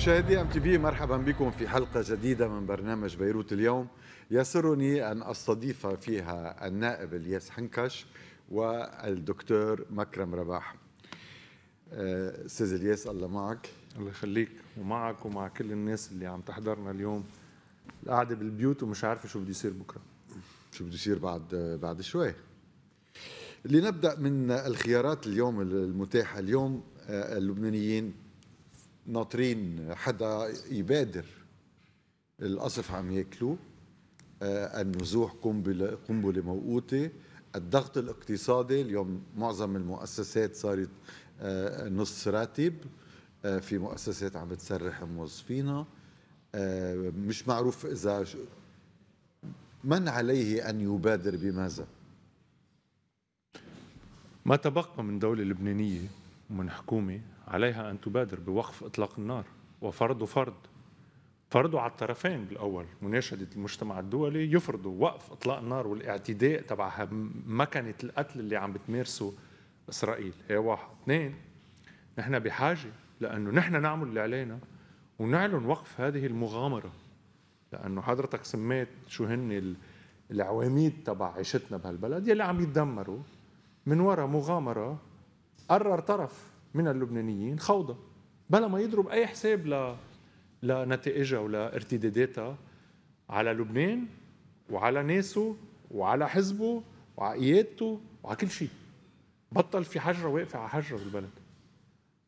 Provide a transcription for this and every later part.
مشاهدي ام تي في مرحبا بكم في حلقه جديده من برنامج بيروت اليوم يسرني ان استضيف فيها النائب الياس حنكش والدكتور مكرم رباح آه، استاذ الياس الله معك الله يخليك ومعك ومع كل الناس اللي عم تحضرنا اليوم قاعده بالبيوت ومش عارفه شو بده يصير بكره شو بده يصير بعد بعد شوي لنبدا من الخيارات اليوم المتاحه اليوم آه، اللبنانيين ناطرين حدا يبادر القصف عم ياكلوه آه، النزوح قنبله قنبله موقوته الضغط الاقتصادي اليوم معظم المؤسسات صارت آه، نص راتب آه، في مؤسسات عم بتسرح آه مش معروف اذا من عليه ان يبادر بماذا ما تبقى من دوله لبنانيه ومن حكومه عليها أن تبادر بوقف إطلاق النار وفرض فرض فرضوا على الطرفين بالاول مناشده المجتمع الدولي يفرضوا وقف اطلاق النار والاعتداء تبع مكنه القتل اللي عم بتمارسه اسرائيل هي واحد اثنين نحن بحاجه لانه نحن نعمل اللي علينا ونعلن وقف هذه المغامره لانه حضرتك سميت شو هن العواميد تبع عيشتنا بهالبلد يلي عم يتدمروا من وراء مغامره قرر طرف من اللبنانيين خوضة بلا ما يضرب أي حساب ل... لنتائجها ولارتداداتها على لبنان وعلى ناسه وعلى حزبه وعلى قيادته وعلى كل شيء بطل في حجرة واقفة على حجرة بالبلد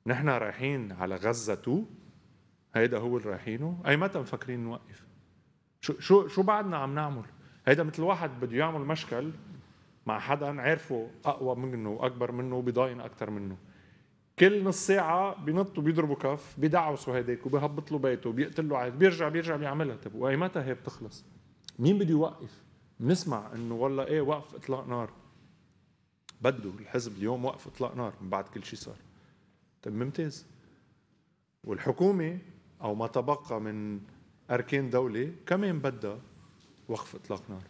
نحن رايحين على غزة تو هيدا هو اللي رايحينه أي متى مفكرين نوقف شو شو شو بعدنا عم نعمل هيدا مثل واحد بده يعمل مشكل مع حدا عارفه اقوى منه واكبر منه وبيضاين اكثر منه كل نص ساعة بينط وبيضربوا كف بيدعوسوا هيداك وبيهبط له بيته بيقتل له عاد بيرجع بيرجع بيعملها طيب وأي متى هي بتخلص؟ مين بده يوقف؟ بنسمع انه والله ايه وقف اطلاق نار بده الحزب اليوم وقف اطلاق نار من بعد كل شيء صار طيب ممتاز والحكومة أو ما تبقى من أركان دولة كمان بدها وقف إطلاق نار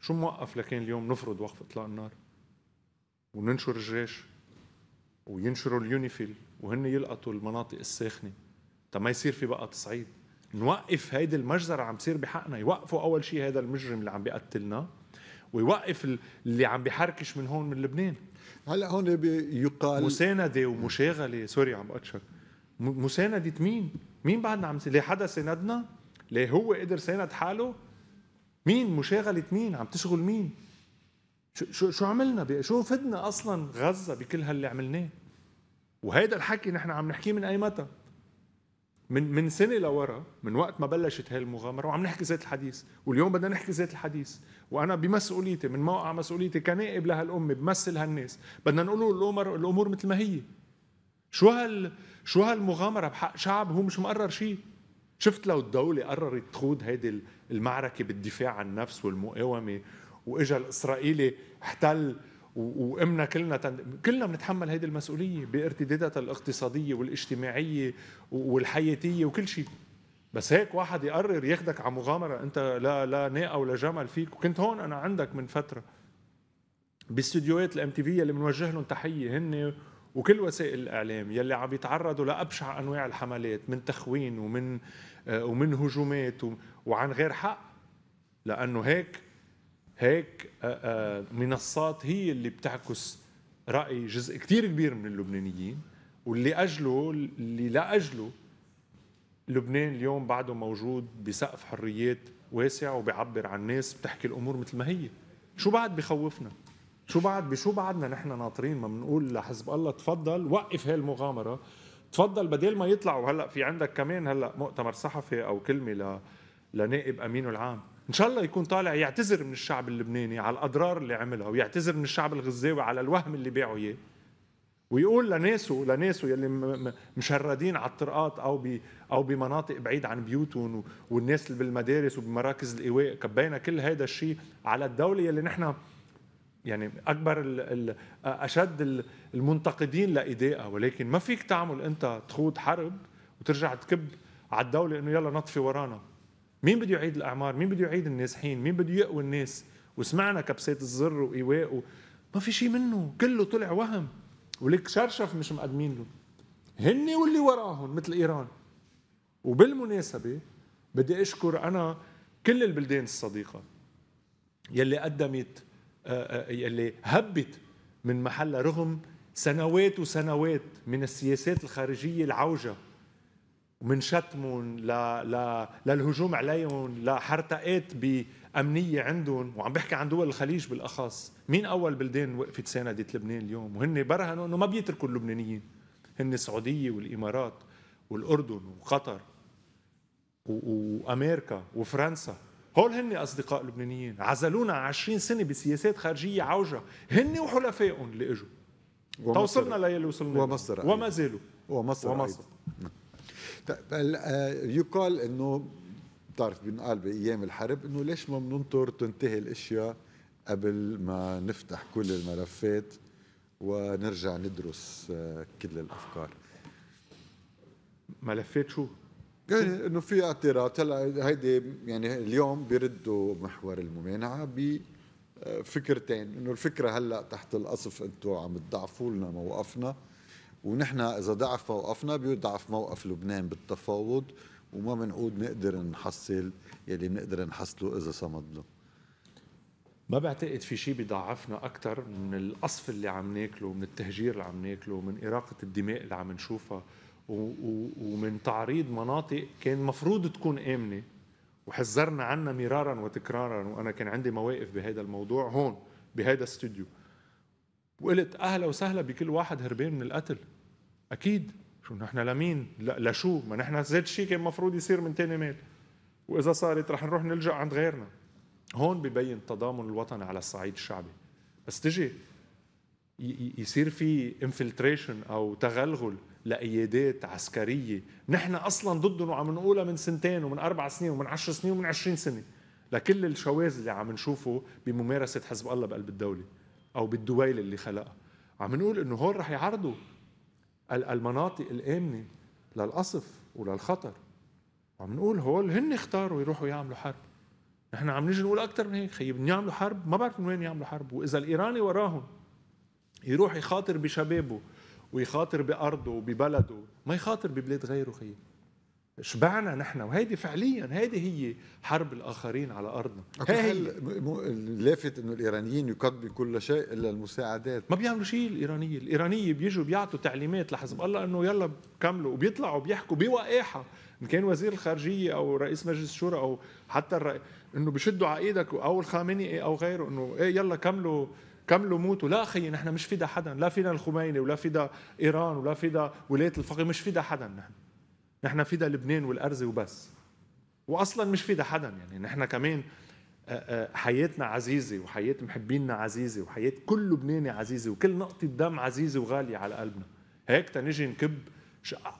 شو موقف لكان اليوم نفرض وقف إطلاق النار وننشر الجيش وينشروا اليونيفيل وهن يلقطوا المناطق الساخنه طب ما يصير في بقى تصعيد نوقف هيدي المجزرة عم تصير بحقنا يوقفوا أول شيء هذا المجرم اللي عم بيقتلنا ويوقف اللي عم بيحركش من هون من لبنان هلا هون بيقال مساندة ومشاغلة سوري عم بقشر مساندة مين؟ مين بعدنا عم ليه حدا ساندنا؟ ليه هو قدر ساند حاله؟ مين مشاغلة مين؟ عم تشغل مين؟ شو شو عملنا شو فدنا اصلا غزه بكل هاللي عملناه وهيدا الحكي نحن عم نحكيه من اي متى من من سنه لورا من وقت ما بلشت هاي المغامره وعم نحكي ذات الحديث واليوم بدنا نحكي ذات الحديث وانا بمسؤوليتي من موقع مسؤوليتي كنائب لهالامه بمثل هالناس بدنا نقول الامور الامور مثل ما هي شو هال شو هالمغامره بحق شعب هو مش مقرر شيء شفت لو الدولة قررت تخوض هيدي المعركة بالدفاع عن النفس والمقاومة واجا الاسرائيلي احتل وامنا كلنا تند... كلنا بنتحمل هيدي المسؤوليه بارتداداتها الاقتصاديه والاجتماعيه والحياتيه وكل شيء بس هيك واحد يقرر ياخدك على مغامره انت لا لا ناقه ولا جمل فيك وكنت هون انا عندك من فتره باستديوهات الام تي في اللي بنوجه لهم تحيه هن وكل وسائل الاعلام يلي عم يتعرضوا لابشع انواع الحملات من تخوين ومن آه، ومن هجومات وعن غير حق لانه هيك هيك آه، آه، منصات هي اللي بتعكس راي جزء كثير كبير من اللبنانيين واللي اجله اللي لاجله لبنان اليوم بعده موجود بسقف حريات واسع وبيعبر عن الناس بتحكي الامور مثل ما هي شو بعد بخوفنا شو بعد بشو بعدنا نحن ناطرين ما بنقول لحزب الله تفضل وقف المغامره تفضل بدل ما يطلعوا هلا في عندك كمان هلا مؤتمر صحفي او كلمه ل... لنائب امينه العام ان شاء الله يكون طالع يعتذر من الشعب اللبناني على الاضرار اللي عملها ويعتذر من الشعب الغزاوي على الوهم اللي باعوا اياه ويقول لناسه لناسه يلي مشردين على الطرقات او ب او بمناطق بعيد عن بيوتهم والناس اللي بالمدارس وبمراكز الايواء كبينا كل هذا الشيء على الدوله يلي نحن يعني اكبر الـ الـ اشد المنتقدين لايدائها ولكن ما فيك تعمل انت تخوض حرب وترجع تكب على الدوله انه يلا نطفي ورانا مين بده يعيد الاعمار مين بده يعيد النازحين مين بده يقوي الناس وسمعنا كبسات الزر وايواء و... ما في شيء منه كله طلع وهم ولك شرشف مش مقدمين له هن واللي وراهم مثل ايران وبالمناسبه بدي اشكر انا كل البلدان الصديقه يلي قدمت آه، آه، يلي هبت من محلها رغم سنوات وسنوات من السياسات الخارجيه العوجه ومن شتمهم ل... ل... للهجوم عليهم لحرتقات بأمنية عندهم وعم بحكي عن دول الخليج بالأخص مين أول بلدان وقفت ساندت لبنان اليوم وهن برهنوا أنه ما بيتركوا اللبنانيين هن السعودية والإمارات والأردن وقطر وأمريكا وفرنسا هول هن أصدقاء لبنانيين عزلونا 20 سنة بسياسات خارجية عوجة هن وحلفائهم اللي إجوا توصلنا للي وصلنا ومصر وما زالوا ومصر, ومصر. آه، يقال انه بتعرف بينقال بايام الحرب انه ليش ما بننطر تنتهي الاشياء قبل ما نفتح كل الملفات ونرجع ندرس آه، كل الافكار ملفات شو؟ يعني انه في اعتراض هلا هيدي يعني اليوم بيردوا محور الممانعه بفكرتين آه، انه الفكره هلا تحت القصف انتم عم تضعفوا لنا موقفنا ونحن اذا ضعف موقفنا بيضعف موقف لبنان بالتفاوض وما بنعود نقدر نحصل يلي بنقدر نحصله اذا صمد له ما بعتقد في شيء بيضعفنا اكثر من القصف اللي عم ناكله من التهجير اللي عم ناكله من اراقه الدماء اللي عم نشوفها ومن تعريض مناطق كان مفروض تكون امنه وحذرنا عنها مرارا وتكرارا وانا كان عندي مواقف بهذا الموضوع هون بهذا الاستوديو وقلت اهلا وسهلا بكل واحد هربان من القتل اكيد شو نحن لمين لا لشو ما نحن زاد شيء كان المفروض يصير من تاني مال واذا صارت رح نروح نلجا عند غيرنا هون ببين تضامن الوطن على الصعيد الشعبي بس تجي يصير في انفلتريشن او تغلغل لايادات عسكريه نحن اصلا ضدهم وعم نقولها من سنتين ومن اربع سنين ومن عشر سنين ومن عشرين سنه لكل الشواذ اللي عم نشوفه بممارسه حزب الله بقلب الدوله او بالدويل اللي خلقها عم نقول انه هول رح يعرضوا المناطق الامنه للقصف وللخطر وعم نقول هول هن اختاروا يروحوا يعملوا حرب نحن عم نيجي نقول اكثر من هيك خيي بدهم يعملوا حرب ما بعرف من وين يعملوا حرب واذا الايراني وراهم يروح يخاطر بشبابه ويخاطر بارضه وببلده ما يخاطر ببلاد غيره خيي شبعنا نحن وهيدي فعليا هيدي هي حرب الاخرين على ارضنا هي اللافت انه الايرانيين يقدموا كل شيء الا المساعدات ما بيعملوا شيء الايرانيه الايرانيه بيجوا بيعطوا تعليمات لحزب الله انه يلا كملوا وبيطلعوا بيحكوا بوقاحه ان كان وزير الخارجيه او رئيس مجلس الشورى او حتى الرئ... انه بشدوا على ايدك او الخامنئي او غيره انه ايه يلا كملوا كملوا موتوا لا اخي نحن مش فدا حدا لا فينا الخميني ولا فدا ايران ولا فدا ولايه الفقيه مش فدا حدا نحن نحن فيدا لبنان والأرز وبس وأصلا مش فيدا حدا يعني نحن كمان حياتنا عزيزة وحياة محبيننا عزيزة وحياة كل لبناني عزيزة وكل نقطة دم عزيزة وغالية على قلبنا هيك تنجي نكب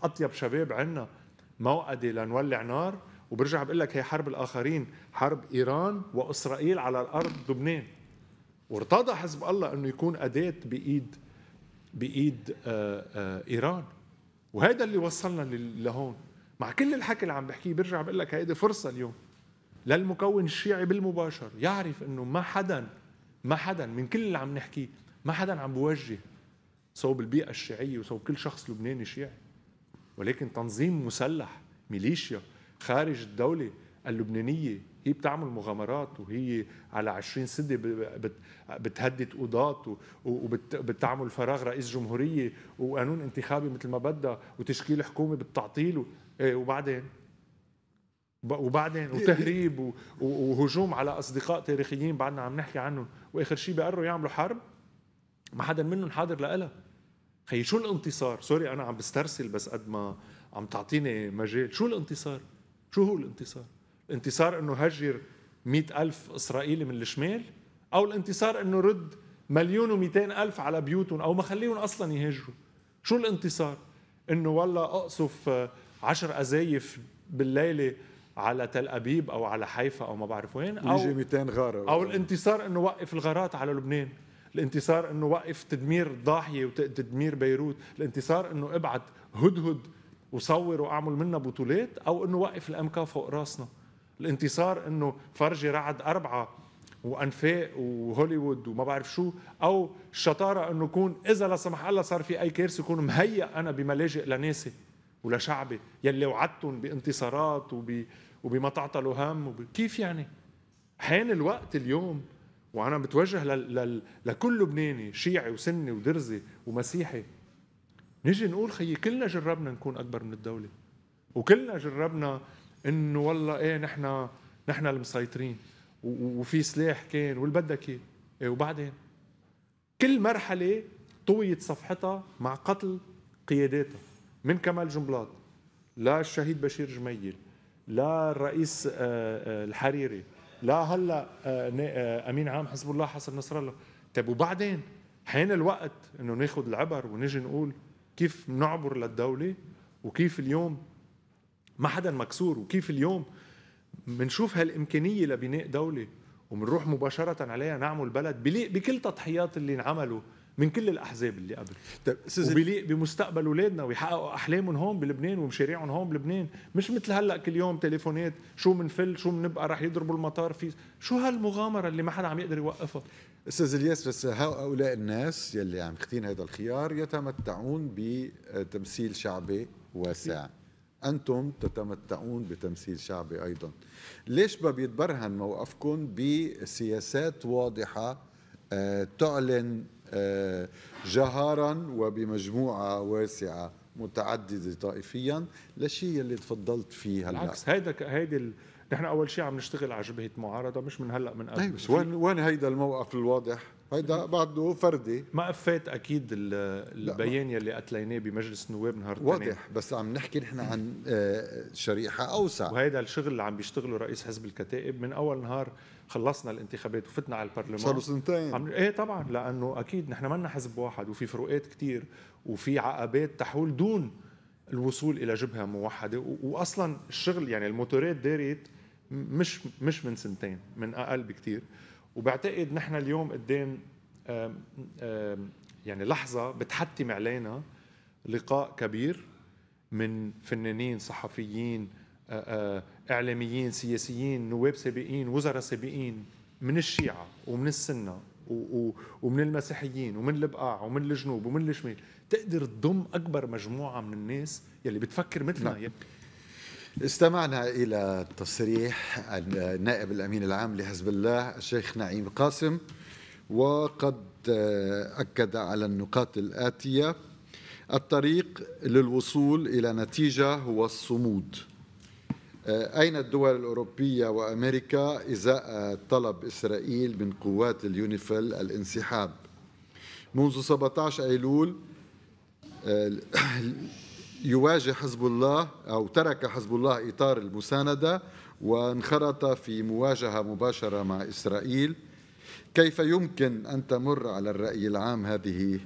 أطيب شباب عنا موقدي لنولع نار وبرجع بقول لك هي حرب الآخرين حرب إيران وإسرائيل على الأرض لبنان وارتضى حزب الله أنه يكون أداة بإيد بإيد آآ آآ إيران وهيدا اللي وصلنا لهون مع كل الحكي اللي عم بحكيه برجع بقول لك هيدي فرصه اليوم للمكون الشيعي بالمباشر يعرف انه ما حدا ما حدا من كل اللي عم نحكيه ما حدا عم بوجه صوب البيئه الشيعيه وصوب كل شخص لبناني شيعي ولكن تنظيم مسلح ميليشيا خارج الدوله اللبنانيه هي بتعمل مغامرات وهي على 20 سنه بتهدد قضاة وبتعمل فراغ رئيس جمهوريه وقانون انتخابي مثل ما بدها وتشكيل حكومه بالتعطيل إيه، وبعدين وبعدين وتهريب وهجوم على اصدقاء تاريخيين بعدنا عم نحكي عنهم واخر شيء بقروا يعملوا حرب ما حدا منهم حاضر لها خي شو الانتصار سوري انا عم بسترسل بس قد ما عم تعطيني مجال شو الانتصار شو هو الانتصار انتصار انه هجر مئة ألف إسرائيلي من الشمال أو الانتصار انه رد مليون و ألف على بيوتهم أو ما خليهم أصلا يهجروا شو الانتصار؟ انه والله اقصف عشر قذايف بالليله على تل ابيب او على حيفا او ما بعرف وين او يجي 200 غاره او الانتصار انه وقف الغارات على لبنان الانتصار انه وقف تدمير ضاحيه وتدمير بيروت الانتصار انه ابعت هدهد وصور واعمل منها بطولات او انه وقف الامكا فوق راسنا الانتصار انه فرجي رعد اربعه وانفاق وهوليوود وما بعرف شو او الشطاره انه كون اذا لا سمح الله صار في اي كارثه كون مهيئ انا بملاجئ لناسي ولشعبي يلي وعدتهم بانتصارات وب وبما تعطلوا هم وب... كيف يعني؟ حان الوقت اليوم وانا بتوجه لل... لل... لكل لبناني شيعي وسني ودرزي ومسيحي نجي نقول خيي كلنا جربنا نكون اكبر من الدوله وكلنا جربنا انه والله ايه نحن نحن المسيطرين وفي سلاح كان واللي بدك اياه إيه وبعدين كل مرحله طويت صفحتها مع قتل قياداتها من كمال جنبلاط لا الشهيد بشير جميل لا الرئيس آه، آه، الحريري لا هلا آه، امين عام حزب الله حسن نصر الله طيب وبعدين حين الوقت انه ناخذ العبر ونجي نقول كيف نعبر للدوله وكيف اليوم ما حدا مكسور وكيف اليوم بنشوف هالامكانيه لبناء دوله وبنروح مباشره عليها نعمل بلد بليق بكل تضحيات اللي انعملوا من كل الاحزاب اللي قبل طيب وبيليق بمستقبل اولادنا ويحققوا احلامهم هون بلبنان ومشاريعهم هون بلبنان مش مثل هلا كل يوم تليفونات شو منفل شو منبقى رح يضربوا المطار في شو هالمغامره اللي ما حدا عم يقدر يوقفها استاذ الياس بس هؤلاء الناس يلي عم يختين هذا الخيار يتمتعون بتمثيل شعبي واسع أنتم تتمتعون بتمثيل شعبي أيضا ليش ما بيتبرهن موقفكم بسياسات واضحة آه، تعلن آه، جهارا وبمجموعة واسعة متعددة طائفيا لشيء اللي تفضلت فيه هلا بالعكس هيدا هيدي نحن اول شيء عم نشتغل على جبهه معارضه مش من هلا من قبل طيب وين وين هيدا الموقف الواضح هيدا بعده فردي ما قفيت اكيد البيان يلي قتليناه بمجلس النواب نهار واضح بس عم نحكي نحن عن آه، شريحه اوسع وهيدا الشغل اللي عم بيشتغله رئيس حزب الكتائب من اول نهار خلصنا الانتخابات وفتنا على البرلمان صاروا سنتين عم... ايه طبعا لانه اكيد نحن منا حزب واحد وفي فروقات كثير وفي عقبات تحول دون الوصول الى جبهه موحده و... واصلا الشغل يعني الموتورات دارت مش مش من سنتين من اقل بكثير وبعتقد نحن اليوم قدام يعني لحظة بتحتم علينا لقاء كبير من فنانين صحفيين إعلاميين سياسيين نواب سابقين وزراء سابقين من الشيعة ومن السنة ومن المسيحيين ومن البقاع ومن الجنوب ومن الشمال تقدر تضم أكبر مجموعة من الناس يلي بتفكر مثلنا نعم. استمعنا إلى تصريح النائب الأمين العام لحزب الله الشيخ نعيم قاسم وقد أكد على النقاط الآتية الطريق للوصول إلى نتيجة هو الصمود أين الدول الأوروبية وأمريكا إزاء طلب إسرائيل من قوات اليونيفل الانسحاب منذ 17 أيلول آه، يواجه حزب الله أو ترك حزب الله إطار المساندة وانخرط في مواجهة مباشرة مع إسرائيل كيف يمكن أن تمر على الرأي العام هذه آه،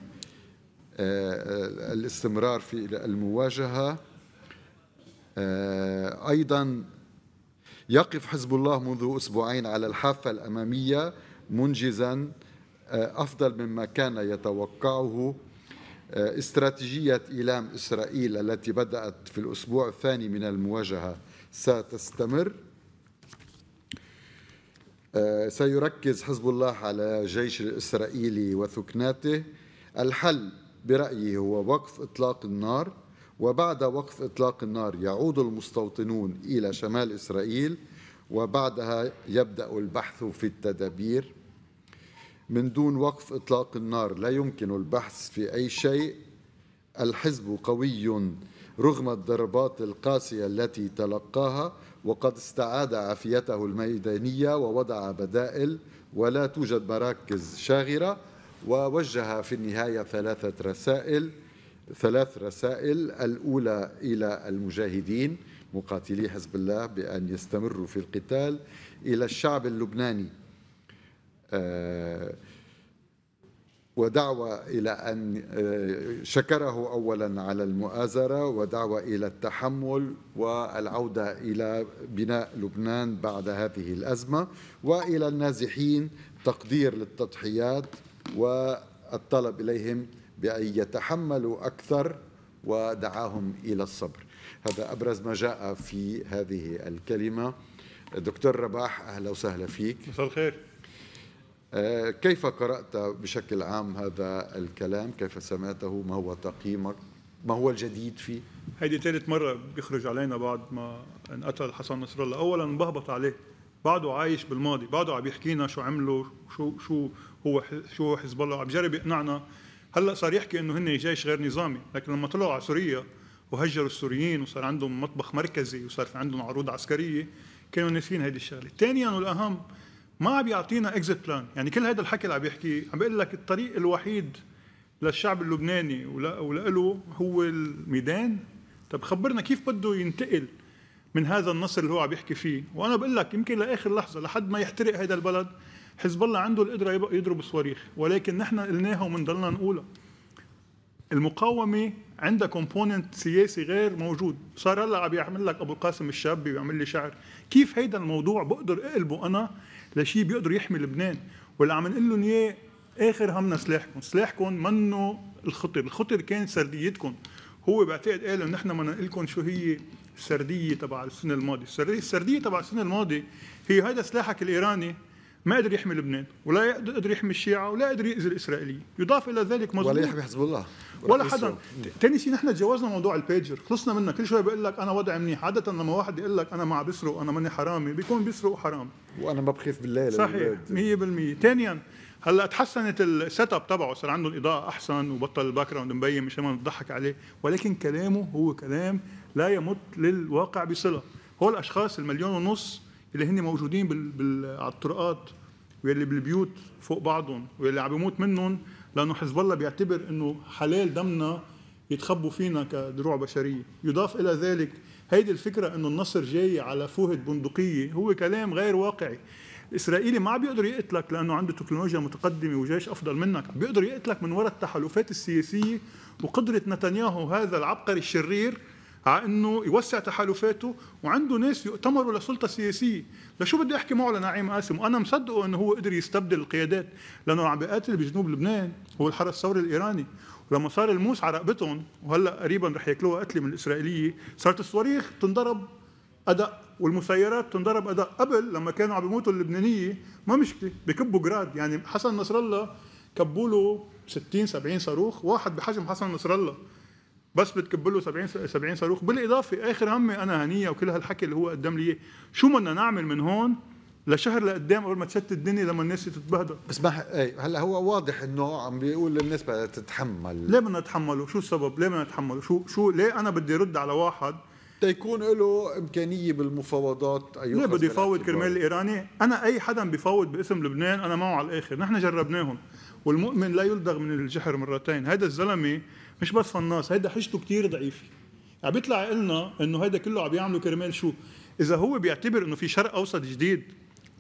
آه، الاستمرار في المواجهة آه، أيضا يقف حزب الله منذ أسبوعين على الحافة الأمامية منجزا أفضل مما كان يتوقعه آه، استراتيجية إيلام إسرائيل التي بدأت في الأسبوع الثاني من المواجهة ستستمر آه، سيركز حزب الله على الجيش الإسرائيلي وثكناته الحل برأيي هو وقف إطلاق النار وبعد وقف إطلاق النار يعود المستوطنون إلى شمال إسرائيل وبعدها يبدأ البحث في التدابير من دون وقف إطلاق النار لا يمكن البحث في أي شيء الحزب قوي رغم الضربات القاسية التي تلقاها وقد استعاد عافيته الميدانية ووضع بدائل ولا توجد مراكز شاغرة ووجه في النهاية ثلاثة رسائل ثلاث رسائل الأولى إلى المجاهدين مقاتلي حزب الله بأن يستمروا في القتال إلى الشعب اللبناني آه، ودعوة إلى أن آه، شكره أولا على المؤازرة ودعوة إلى التحمل والعودة إلى بناء لبنان بعد هذه الأزمة وإلى النازحين تقدير للتضحيات والطلب إليهم بأن يتحملوا أكثر ودعاهم إلى الصبر هذا أبرز ما جاء في هذه الكلمة دكتور رباح أهلا وسهلا فيك مساء الخير آه، كيف قرأت بشكل عام هذا الكلام كيف سمعته ما هو تقييمك ما هو الجديد فيه هيدي ثالث مرة بيخرج علينا بعد ما انقتل حسن نصر الله أولا بهبط عليه بعده عايش بالماضي بعده عم يحكينا شو عملوا شو شو هو شو حزب الله عم يجرب يقنعنا هلا صار يحكي انه هن جيش غير نظامي لكن لما طلعوا على سوريا وهجروا السوريين وصار عندهم مطبخ مركزي وصار في عندهم عروض عسكريه كانوا ناسين هيدي الشغله ثانيا والاهم ما عم بيعطينا اكزيت بلان يعني كل هذا الحكي اللي عم يحكي عم بقول لك الطريق الوحيد للشعب اللبناني ولاله هو الميدان طب خبرنا كيف بده ينتقل من هذا النصر اللي هو عم بيحكي فيه وانا بقول لك يمكن لاخر لحظه لحد ما يحترق هذا البلد حزب الله عنده القدره يضرب صواريخ ولكن نحن قلناها ومنضلنا نقولها المقاومه عندها كومبوننت سياسي غير موجود صار هلا عم يعمل لك ابو القاسم الشابي بيعمل لي شعر كيف هيدا الموضوع بقدر اقلبه انا لشيء بيقدر يحمي لبنان واللي عم نقول لهم اياه اخر همنا سلاحكم، سلاحكم منه الخطر، الخطر كان سرديتكم هو بعتقد قال انه نحن بدنا نقول شو هي السرديه تبع السنه الماضيه، السرديه السرديه تبع السنه الماضيه هي هذا سلاحك الايراني ما قدر يحمي لبنان ولا قدر يحمي الشيعة ولا قدر يأذي الإسرائيلي يضاف إلى ذلك مظلوم ولا يحمي حزب الله ولا, حدا ثاني شيء نحن تجاوزنا موضوع البيجر خلصنا منه كل شوي بقول لك أنا وضعي منيح عادة لما واحد يقول لك أنا عم بسرق أنا ماني حرامي بيكون بيسرق حرام وأنا ما بخيف بالليل صحيح 100% ثانيا هلا تحسنت السيت اب تبعه صار عندهم اضاءه احسن وبطل الباك جراوند مبين مشان ما نضحك عليه ولكن كلامه هو كلام لا يمت للواقع بصله هول الاشخاص المليون ونص اللي هن موجودين بال... بال... على الطرقات واللي بالبيوت فوق بعضهم واللي عم بيموت منهم لانه حزب الله بيعتبر انه حلال دمنا يتخبوا فينا كدروع بشريه، يضاف الى ذلك هيدي الفكره انه النصر جاي على فوهة بندقيه هو كلام غير واقعي. الاسرائيلي ما عم بيقدر يقتلك لانه عنده تكنولوجيا متقدمه وجيش افضل منك، بيقدر يقتلك من وراء التحالفات السياسيه وقدره نتنياهو هذا العبقري الشرير على انه يوسع تحالفاته وعنده ناس يؤتمروا لسلطه سياسيه، لشو بدي احكي معه لنعيم قاسم وانا مصدقه انه هو قدر يستبدل القيادات لانه عم بيقاتل بجنوب لبنان هو الحرس الثوري الايراني ولما صار الموس على رقبتهم وهلا قريبا رح ياكلوها قتله من الاسرائيليه صارت الصواريخ تنضرب ادق والمسيرات تنضرب ادق قبل لما كانوا عم بيموتوا اللبنانيه ما مشكله بكبوا جراد يعني حسن نصر الله كبوا له 60 70 صاروخ واحد بحجم حسن نصر الله بس بتكب له 70 70 صاروخ بالاضافه اخر همي انا هنيه وكل هالحكي اللي هو قدم لي شو بدنا نعمل من هون لشهر لقدام قبل ما تشتت الدنيا لما الناس تتبهدل بس ما إيه، هلا هو واضح انه عم بيقول للناس بدها تتحمل ليه بدنا نتحمله؟ شو السبب؟ ليه بدنا نتحمله؟ شو شو ليه انا بدي رد على واحد تيكون له امكانيه بالمفاوضات ايوه ليه بده يفاوض كرمال الايراني؟ انا اي حدا بفاوض باسم لبنان انا معه على الاخر، نحن جربناهم والمؤمن لا يلدغ من الجحر مرتين، هذا الزلمه مش بس فناص هيدا حجته كتير ضعيفه عم بيطلع لنا انه هيدا كله عم يعمله كرمال شو اذا هو بيعتبر انه في شرق اوسط جديد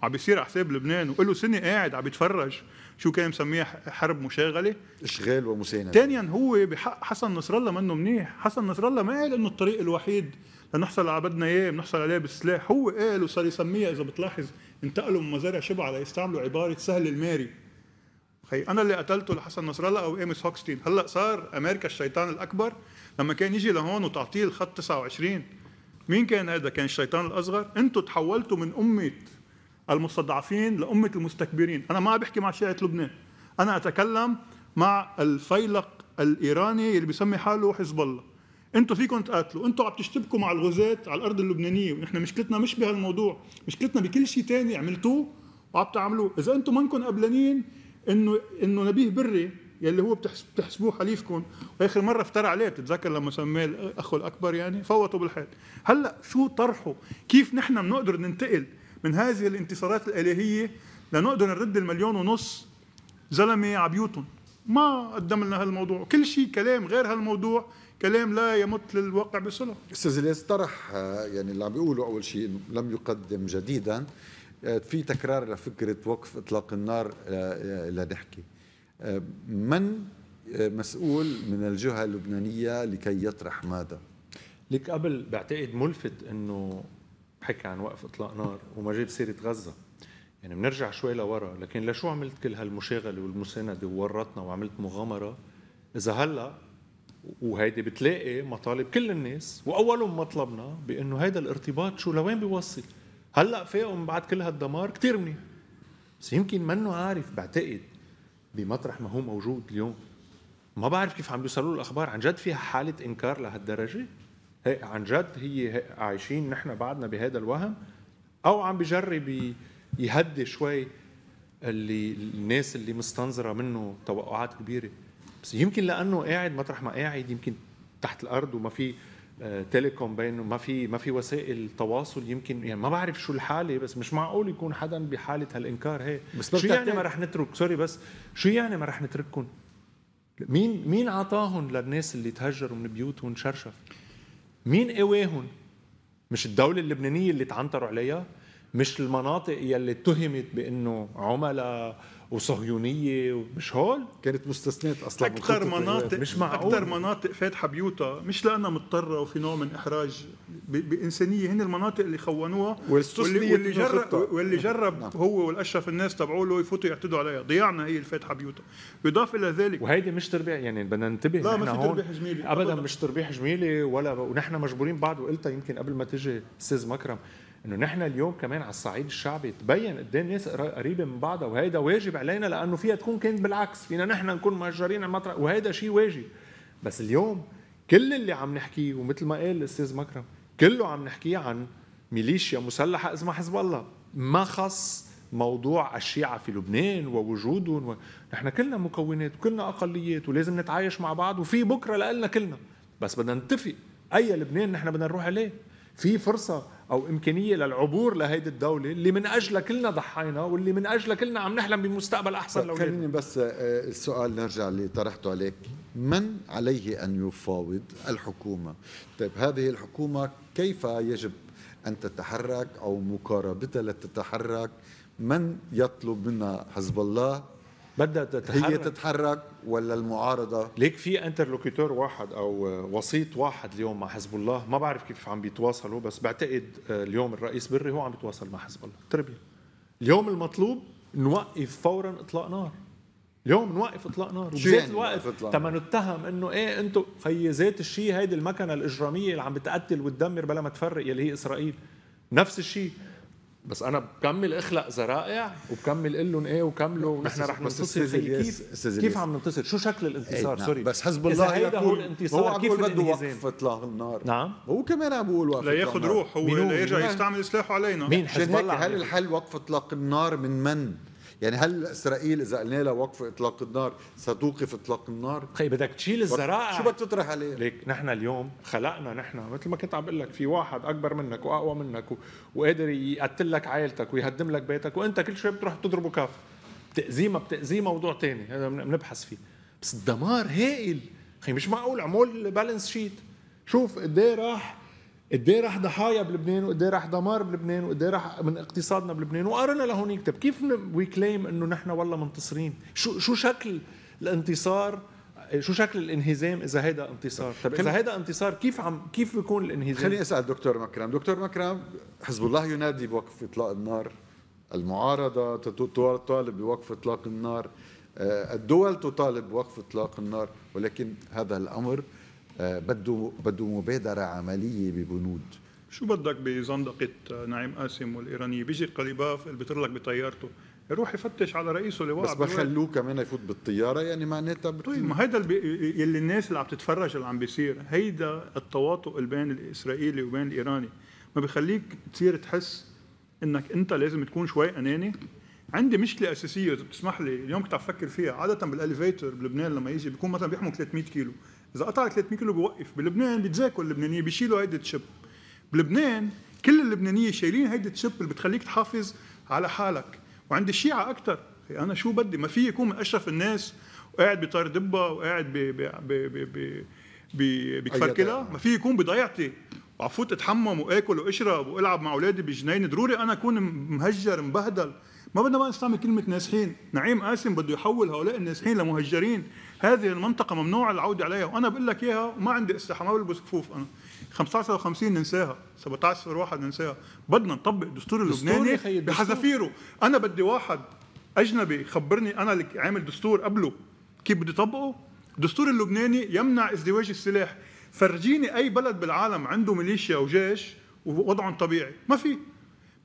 عم بيصير على حساب لبنان وله سنه قاعد عم بيتفرج شو كان مسميها حرب مشاغله اشغال ومساندة ثانيا هو بحق حسن نصر الله منه منيح حسن نصر الله ما قال انه الطريق الوحيد لنحصل على بدنا اياه بنحصل عليه بالسلاح هو قال وصار يسميها اذا بتلاحظ انتقلوا من مزارع شبع ليستعملوا عباره سهل الماري خي انا اللي قتلته لحسن نصر الله او ايمس هوكستين هلا صار امريكا الشيطان الاكبر لما كان يجي لهون وتعطيه الخط 29 مين كان هذا كان الشيطان الاصغر انتم تحولتوا من امه المستضعفين لامه المستكبرين انا ما بحكي مع شيعه لبنان انا اتكلم مع الفيلق الايراني اللي بيسمي حاله حزب الله انتم فيكم تقاتلوا انتم عم تشتبكوا مع الغزاة على الارض اللبنانيه ونحن مشكلتنا مش بهالموضوع مشكلتنا بكل شيء ثاني عملتوه وعم تعملوه اذا انتم منكم قبلانين انه انه نبيه بري يلي هو بتحسبوه حليفكم واخر مره افترى عليه بتتذكر لما سماه اخو الاكبر يعني فوتوا بالحيط هلا شو طرحه كيف نحن بنقدر ننتقل من هذه الانتصارات الالهيه لنقدر نرد المليون ونص زلمه على بيوتهم ما قدم لنا هالموضوع كل شيء كلام غير هالموضوع كلام لا يمت للواقع بصله استاذ الياس طرح آه، يعني اللي عم بيقولوا اول شيء لم يقدم جديدا آه، في تكرار لفكرة وقف إطلاق النار آه، آه، لنحكي من مسؤول من الجهة اللبنانية لكي يطرح ماذا؟ لك قبل بعتقد ملفت انه حكى عن وقف اطلاق نار وما جاب سيره غزه يعني بنرجع شوي لورا لكن لشو عملت كل هالمشاغله والمسانده وورطنا وعملت مغامره اذا هلا وهيدي بتلاقي مطالب كل الناس واولهم مطلبنا بانه هيدا الارتباط شو لوين بيوصل هلا فاقوا بعد كل هالدمار كثير منيح بس يمكن منه عارف بعتقد بمطرح ما هو موجود اليوم ما بعرف كيف عم بيوصلوا الاخبار عن جد فيها حاله انكار لهالدرجه هي عن جد هي عايشين نحن بعدنا بهذا الوهم او عم بجرب يهدي شوي اللي الناس اللي مستنظره منه توقعات كبيره بس يمكن لانه قاعد مطرح ما قاعد يمكن تحت الارض وما في آه، تيليكوم بينه ما في ما في وسائل تواصل يمكن يعني ما بعرف شو الحاله بس مش معقول يكون حدا بحاله هالانكار هي بس شو يعني ما رح نترك سوري بس شو يعني ما رح نترككم مين مين اعطاهم للناس اللي تهجروا من بيوتهم شرشف مين قواهم مش الدوله اللبنانيه اللي تعنتروا عليها مش المناطق يلي اتهمت بانه عملاء وصهيونيه مش هول كانت مستثنات اصلا اكثر مناطق مش معقول اكثر مناطق فاتحه بيوتها مش لانها مضطره وفي نوع من احراج بانسانيه هن المناطق اللي خونوها واللي واللي جرب واللي نعم. جرب نعم. هو والاشرف الناس تبعوله يفوتوا يعتدوا عليها ضيعنا هي الفاتحه بيوتها بالاضافه الى ذلك وهيدي مش تربيح يعني بدنا ننتبه لا ما في تربيح جميلي أبداً, ابدا مش تربيح جميلي ولا ونحن مجبورين بعد وقلتها يمكن قبل ما تجي استاذ مكرم انه نحن اليوم كمان على الصعيد الشعبي تبين قد إيه الناس قريبه من بعضها وهيدا واجب علينا لانه فيها تكون كانت بالعكس فينا نحن نكون مهجرين على المطرح وهيدا شيء واجب بس اليوم كل اللي عم نحكيه ومثل ما قال الاستاذ مكرم كله عم نحكيه عن ميليشيا مسلحه اسمها حزب الله ما خص موضوع الشيعة في لبنان ووجودهم و... نحن كلنا مكونات وكلنا أقليات ولازم نتعايش مع بعض وفي بكرة لنا كلنا بس بدنا نتفق أي لبنان نحن بدنا نروح عليه في فرصة او امكانيه للعبور لهيدي الدوله اللي من اجلها كلنا ضحينا واللي من اجلها كلنا عم نحلم بمستقبل احسن لو خليني بس آه، السؤال نرجع اللي طرحته عليك من عليه ان يفاوض الحكومه طيب هذه الحكومه كيف يجب ان تتحرك او مقاربتها لتتحرك من يطلب منا حزب الله بدها تتحرك هي تتحرك ولا المعارضه ليك في انترلوكيتور واحد او وسيط واحد اليوم مع حزب الله ما بعرف كيف عم بيتواصلوا بس بعتقد اليوم الرئيس بري هو عم بيتواصل مع حزب الله تربيه اليوم المطلوب نوقف فورا اطلاق نار اليوم نوقف اطلاق نار شو يعني الوقت تما نتهم انه ايه انتم خي ذات الشيء هيدي المكنه الاجراميه اللي عم بتقتل وتدمر بلا ما تفرق يلي هي اسرائيل نفس الشيء بس انا بكمل اخلق زرائع وبكمل اقول لهم ايه وكملوا نحن رح ننتصر كيف كيف عم ننتصر شو شكل الانتصار إيه، نعم. سوري بس حزب الله هو الانتصار هو كيف بده وقف اطلاق النار نعم هو كمان عم بيقول وقف لياخذ روح هو ليرجع يستعمل سلاحه علينا مين حزب الله هل الحل وقف اطلاق النار من من يعني هل اسرائيل اذا قلنا لها وقف اطلاق النار ستوقف اطلاق النار؟ خي طيب، بدك تشيل الذرائع شو بدك تطرح عليه؟ ليك نحن اليوم خلقنا نحن مثل ما كنت عم بقول لك في واحد اكبر منك واقوى منك وقادر يقتل لك عائلتك ويهدم لك بيتك وانت كل شوي بتروح بتضربه كف بتاذيه ما بتاذيه موضوع ثاني هذا بنبحث فيه بس الدمار هائل خي مش معقول عمول بالانس شيت شوف قد إيه راح قد ايه راح ضحايا بلبنان وقد ايه راح دمار بلبنان وقد ايه راح من اقتصادنا بلبنان وقارنا لهونيك طيب كيف وي كليم انه نحن والله منتصرين شو شو شكل الانتصار شو شكل الانهزام اذا هيدا انتصار طب اذا هيدا انتصار كيف عم كيف بيكون الانهزام خليني اسال دكتور مكرم دكتور مكرم حزب الله ينادي بوقف اطلاق النار المعارضه تطالب بوقف اطلاق النار آه، الدول تطالب بوقف اطلاق النار ولكن هذا الامر بده آه، بده مبادره عمليه ببنود شو بدك بزندقه آه، نعيم قاسم والايرانيه بيجي القذيباف اللي لك بطيارته يروح يفتش على رئيسه اللي بس بخلوه كمان يفوت بالطياره يعني معناتها بت... طيب ما هيدا اللي, اللي الناس اللي عم تتفرج اللي عم بيصير هيدا التواطؤ اللي بين الاسرائيلي وبين الايراني ما بخليك تصير تحس انك انت لازم تكون شوي اناني عندي مشكله اساسيه اذا بتسمح لي اليوم كنت عم فيها عاده بالاليفيتر بلبنان لما يجي بيكون مثلا بيحمل 300 كيلو اذا قطعت 300 كيلو بوقف بلبنان بيتذاكوا اللبنانيه بيشيلوا هيدي الشب بلبنان كل اللبنانيه شايلين هيدي الشب اللي بتخليك تحافظ على حالك وعند الشيعه اكثر انا شو بدي ما في يكون من اشرف الناس وقاعد بطار دبه وقاعد ب ب ب ب ب ب كلا ما في يكون بضيعتي وعفوت اتحمم واكل واشرب والعب مع اولادي بالجنين ضروري انا اكون مهجر مبهدل ما بدنا بقى نستعمل كلمه نازحين نعيم قاسم بده يحول هؤلاء النازحين لمهجرين هذه المنطقه ممنوع العوده عليها وانا بقول لك اياها وما عندي بلبس كفوف انا 15 و50 ننساها 17 واحد ننساها بدنا نطبق الدستور اللبناني بحذافيره انا بدي واحد اجنبي يخبرني انا اللي عامل دستور قبله كيف بدي طبقه الدستور اللبناني يمنع ازدواج السلاح فرجيني اي بلد بالعالم عنده ميليشيا او جيش ووضعهم طبيعي ما في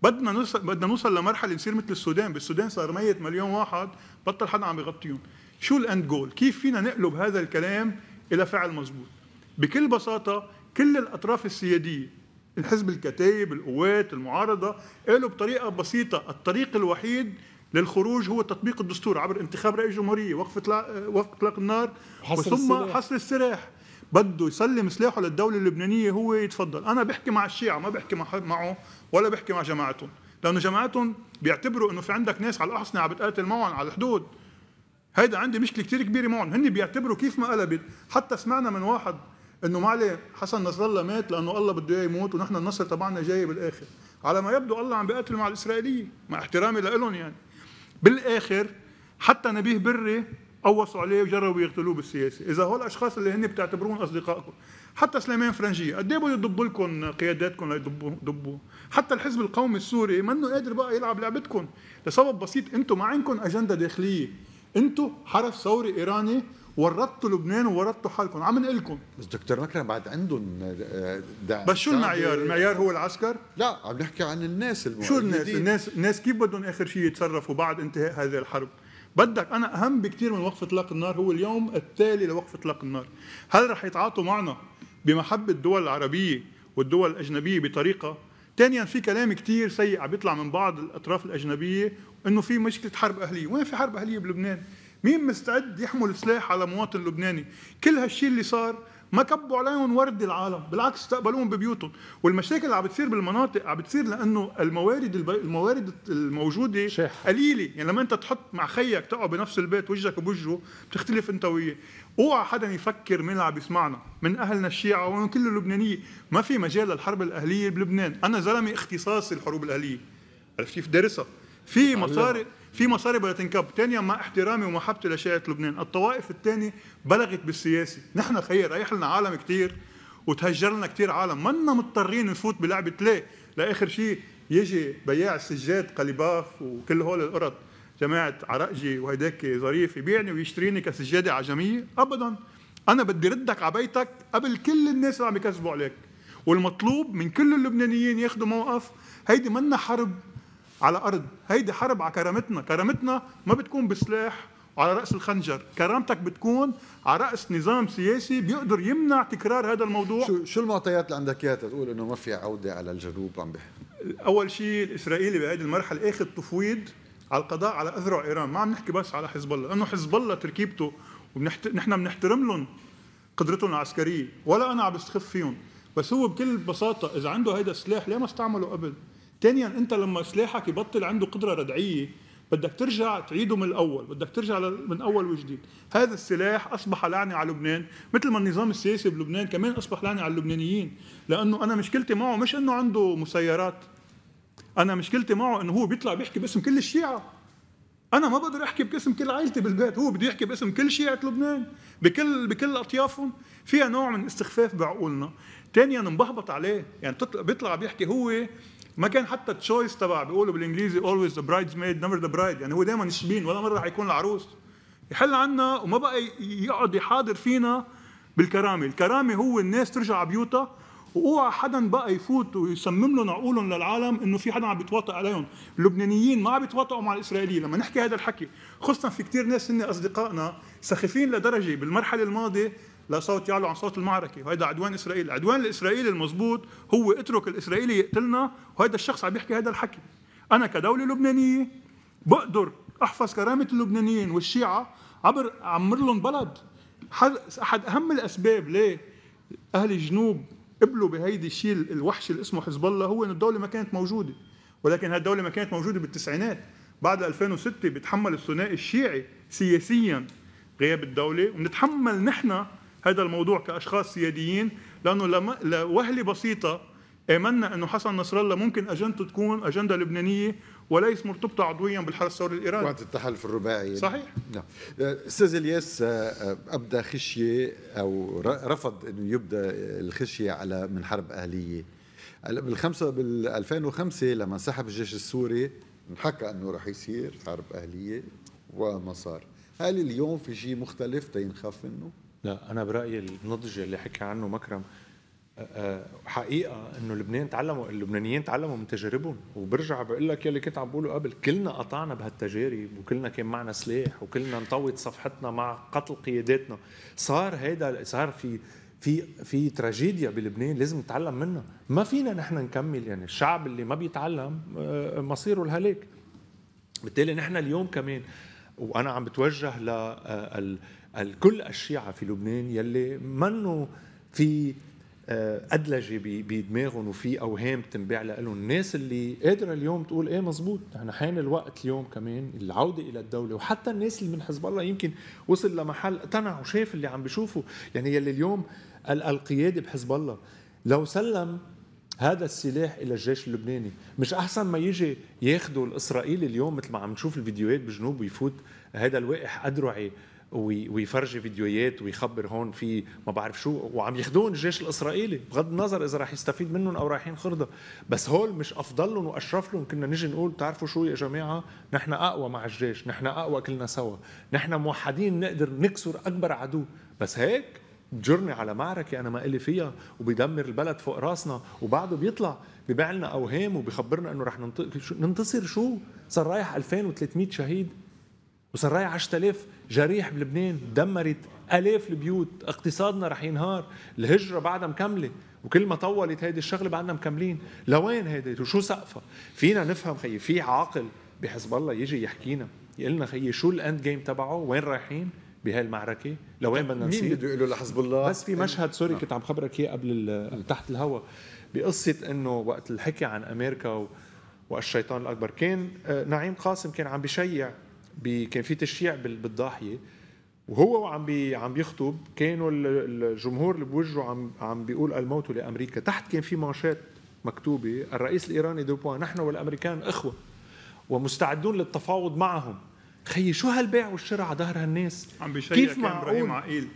بدنا نوصل بدنا نوصل لمرحله نصير مثل السودان بالسودان صار ميت مليون واحد بطل حدا عم يغطيهم شو الاند جول كيف فينا نقلب هذا الكلام الى فعل مضبوط؟ بكل بساطه كل الاطراف السياديه الحزب الكتائب القوات المعارضه قالوا بطريقه بسيطه الطريق الوحيد للخروج هو تطبيق الدستور عبر انتخاب رئيس جمهوريه وقف آه، وقف اطلاق النار ثم حصر السلاح بده يسلم سلاحه للدولة اللبنانية هو يتفضل أنا بحكي مع الشيعة ما بحكي معه ولا بحكي مع جماعتهم لأنه جماعتهم بيعتبروا أنه في عندك ناس على الأحصنة عم بتقاتل معهم على الحدود هيدا عندي مشكله كثير كبيره معهم هن بيعتبروا كيف ما قلبت حتى سمعنا من واحد انه ما عليه حسن نصر الله مات لانه الله بده اياه يموت ونحن النصر تبعنا جاي بالاخر على ما يبدو الله عم بيقاتل مع الاسرائيليه مع احترامي لهم يعني بالاخر حتى نبيه بري قوصوا عليه وجربوا يقتلوه بالسياسه، اذا هول الاشخاص اللي هن بتعتبرون اصدقائكم، حتى سليمان فرنجيه، قد ايه بده يضب لكم قياداتكم ليضبوا حتى الحزب القومي السوري منه قادر بقى يلعب لعبتكم لسبب بسيط انتم ما عندكم اجنده داخليه، انتوا حرس ثوري ايراني ورطتوا لبنان وورطتوا حالكم عم نقول لكم بس دكتور مكرم بعد عندهم آه، ده بس شو المعيار؟ المعيار هو العسكر؟ لا عم نحكي عن الناس المؤيدين شو الناس؟ الناس الناس كيف بدهم اخر شيء يتصرفوا بعد انتهاء هذه الحرب؟ بدك انا اهم بكثير من وقف اطلاق النار هو اليوم التالي لوقف اطلاق النار، هل رح يتعاطوا معنا بمحبه الدول العربيه والدول الاجنبيه بطريقه؟ ثانيا في كلام كثير سيء عم بيطلع من بعض الاطراف الاجنبيه انه في مشكله حرب اهليه، وين في حرب اهليه بلبنان؟ مين مستعد يحمل سلاح على مواطن لبناني؟ كل هالشيء اللي صار ما كبوا عليهم ورد العالم، بالعكس استقبلوهم ببيوتهم، والمشاكل اللي عم بتصير بالمناطق عم بتصير لانه الموارد الب... الموارد الموجوده شيح. قليله، يعني لما انت تحط مع خيك تقعد بنفس البيت وجهك بوجهه بتختلف انت وياه، اوعى حدا يفكر مين اللي عم يسمعنا، من اهلنا الشيعه ومن كل اللبنانيه، ما في مجال للحرب الاهليه بلبنان، انا زلمه اختصاصي الحروب الاهليه، عرفت كيف دارسها في مصاري في مصاري بدها تنكب ثانيا مع احترامي ومحبتي لشيعة لبنان الطوائف الثانية بلغت بالسياسة نحن خير ريح لنا عالم كثير وتهجر لنا كثير عالم منا مضطرين نفوت بلعبة ليه لآخر شيء يجي بياع السجاد قليباف وكل هول القرط جماعة عرقجي وهيداك ظريف يبيعني ويشتريني كسجادة عجمية أبدا أنا بدي ردك على بيتك قبل كل الناس اللي عم يكذبوا عليك والمطلوب من كل اللبنانيين ياخذوا موقف هيدي منا حرب على أرض هيدي حرب على كرامتنا كرامتنا ما بتكون بسلاح على رأس الخنجر كرامتك بتكون على رأس نظام سياسي بيقدر يمنع تكرار هذا الموضوع شو, شو المعطيات اللي عندك إياها تقول إنه ما في عودة على الجنوب عم بحكي أول شيء الإسرائيلي بهذه المرحلة أخذ تفويض على القضاء على أذرع إيران ما عم نحكي بس على حزب الله لأنه حزب الله تركيبته ونحن نحن بنحترم لهم قدرتهم العسكريه ولا انا عم بستخف فيهم بس هو بكل بساطه اذا عنده هيدا السلاح ليه ما استعمله قبل ثانيا انت لما سلاحك يبطل عنده قدره ردعيه بدك ترجع تعيده من الاول بدك ترجع من اول وجديد هذا السلاح اصبح لعنه على لبنان مثل ما النظام السياسي بلبنان كمان اصبح لعنه على اللبنانيين لانه انا مشكلتي معه مش انه عنده مسيرات انا مشكلتي معه انه هو بيطلع بيحكي باسم كل الشيعه انا ما بقدر احكي باسم كل عائلتي بالبيت هو بده يحكي باسم كل شيعه لبنان بكل بكل اطيافهم فيها نوع من استخفاف بعقولنا ثانيا انبهبط عليه يعني بيطلع بيحكي هو ما كان حتى التشويس تبع بيقولوا بالانجليزي اولويز ذا برايدز ميد نيفر ذا برايد يعني هو دائما شبين ولا مره حيكون العروس يحل عنا وما بقى يقعد يحاضر فينا بالكرامه، الكرامه هو الناس ترجع على بيوتها واوعى حدا بقى يفوت ويسمم لهم عقولهم للعالم انه في حدا عم بيتواطئ عليهم، اللبنانيين ما عم بيتواطئوا مع الاسرائيليين، لما نحكي هذا الحكي خصوصا في كثير ناس هن اصدقائنا سخيفين لدرجه بالمرحله الماضيه لا صوت يعلو عن صوت المعركة وهذا عدوان إسرائيل العدوان الإسرائيلي المضبوط هو اترك الإسرائيلي يقتلنا وهذا الشخص عم يحكي هذا الحكي أنا كدولة لبنانية بقدر أحفظ كرامة اللبنانيين والشيعة عبر عمر لهم بلد أحد أهم الأسباب ليه أهل الجنوب قبلوا بهيدي الشيء الوحش اللي اسمه حزب الله هو أن الدولة ما كانت موجودة ولكن هالدولة ما كانت موجودة بالتسعينات بعد 2006 بيتحمل الثنائي الشيعي سياسيا غياب الدولة ونتحمل نحن هذا الموضوع كأشخاص سياديين لأنه لما لوهلة بسيطة آمنا أنه حسن نصر الله ممكن أجندته تكون أجندة لبنانية وليس مرتبطة عضويا بالحرس الثوري الإيراني وقت التحالف الرباعي صحيح نعم أه، أستاذ الياس أه، أه، أبدى خشية أو رفض أنه يبدأ الخشية على من حرب أهلية بالخمسة بال 2005 لما انسحب الجيش السوري انحكى انه رح يصير حرب اهليه وما صار هل اليوم في شيء مختلف تينخاف منه؟ لا انا برايي النضج اللي حكى عنه مكرم آه، آه، حقيقه انه لبنان تعلموا اللبنانيين تعلموا من تجاربهم وبرجع بقول لك يلي كنت عم بقوله قبل كلنا قطعنا بهالتجارب وكلنا كان معنا سلاح وكلنا نطوت صفحتنا مع قتل قياداتنا صار هيدا صار في في في تراجيديا بلبنان لازم نتعلم منها ما فينا نحن نكمل يعني الشعب اللي ما بيتعلم آه، مصيره الهلاك بالتالي نحن اليوم كمان وانا عم بتوجه لل الكل الشيعة في لبنان يلي منه في آه، أدلجة بدماغهم وفي أوهام تنباع لهم الناس اللي قادرة اليوم تقول إيه مزبوط نحن حان الوقت اليوم كمان العودة إلى الدولة وحتى الناس اللي من حزب الله يمكن وصل لمحل اقتنع وشاف اللي عم بيشوفه يعني يلي اليوم القيادة بحزب الله لو سلم هذا السلاح الى الجيش اللبناني مش احسن ما يجي ياخذوا الاسرائيلي اليوم مثل ما عم نشوف الفيديوهات بجنوب ويفوت هذا الوائح ادرعي ويفرجي فيديوهات ويخبر هون في ما بعرف شو وعم ياخذون الجيش الاسرائيلي بغض النظر اذا راح يستفيد منهم او رايحين خرده بس هول مش افضل لهم واشرف لهم كنا نجي نقول بتعرفوا شو يا جماعه نحن اقوى مع الجيش نحن اقوى كلنا سوا نحن موحدين نقدر نكسر اكبر عدو بس هيك جرني على معركة أنا ما إلي فيها وبيدمر البلد فوق راسنا وبعده بيطلع ببيع لنا أوهام وبيخبرنا إنه رح ننتصر شو؟ صار رايح 2300 شهيد وسرايا 10000 جريح بلبنان دمرت الاف البيوت اقتصادنا رح ينهار الهجره بعدها مكمله وكل ما طولت هيدي الشغله بعدنا مكملين لوين هيدي وشو سقفها فينا نفهم خيي في عاقل بحزب الله يجي يحكينا يقول لنا خيي شو الاند جيم تبعه وين رايحين بهاي المعركه لوين بدنا نصير مين بده يقول لحزب الله بس في مشهد سوري نعم. كنت عم خبرك اياه قبل تحت الهواء بقصه انه وقت الحكي عن امريكا والشيطان الاكبر كان آه، نعيم قاسم كان عم بشيع كان في تشييع بالضاحيه وهو عم بي عم بيخطب كانوا الجمهور اللي بوجهه عم عم بيقول الموت لامريكا تحت كان في مانشات مكتوبه الرئيس الايراني دوبوان نحن والامريكان اخوه ومستعدون للتفاوض معهم خيي شو هالبيع والشراء على ظهر هالناس عم بيشيع كيف معقول عقيل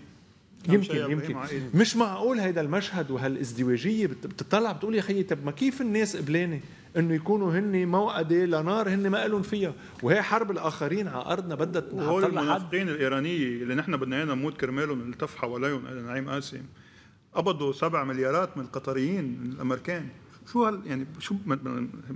نعم. يمكن يمكن مش معقول هيدا المشهد وهالازدواجيه بتطلع بتقول يا خيي طب ما كيف الناس قبلانه انه يكونوا هن موعدة لنار هن ما قالوا فيها وهي حرب الاخرين على ارضنا بدها هول المنافقين الايرانيه اللي نحن بدنا اياها نموت كرمالهم نلتف حواليهم آه، نعيم قاسم قبضوا سبع مليارات من القطريين الامريكان شو هال يعني شو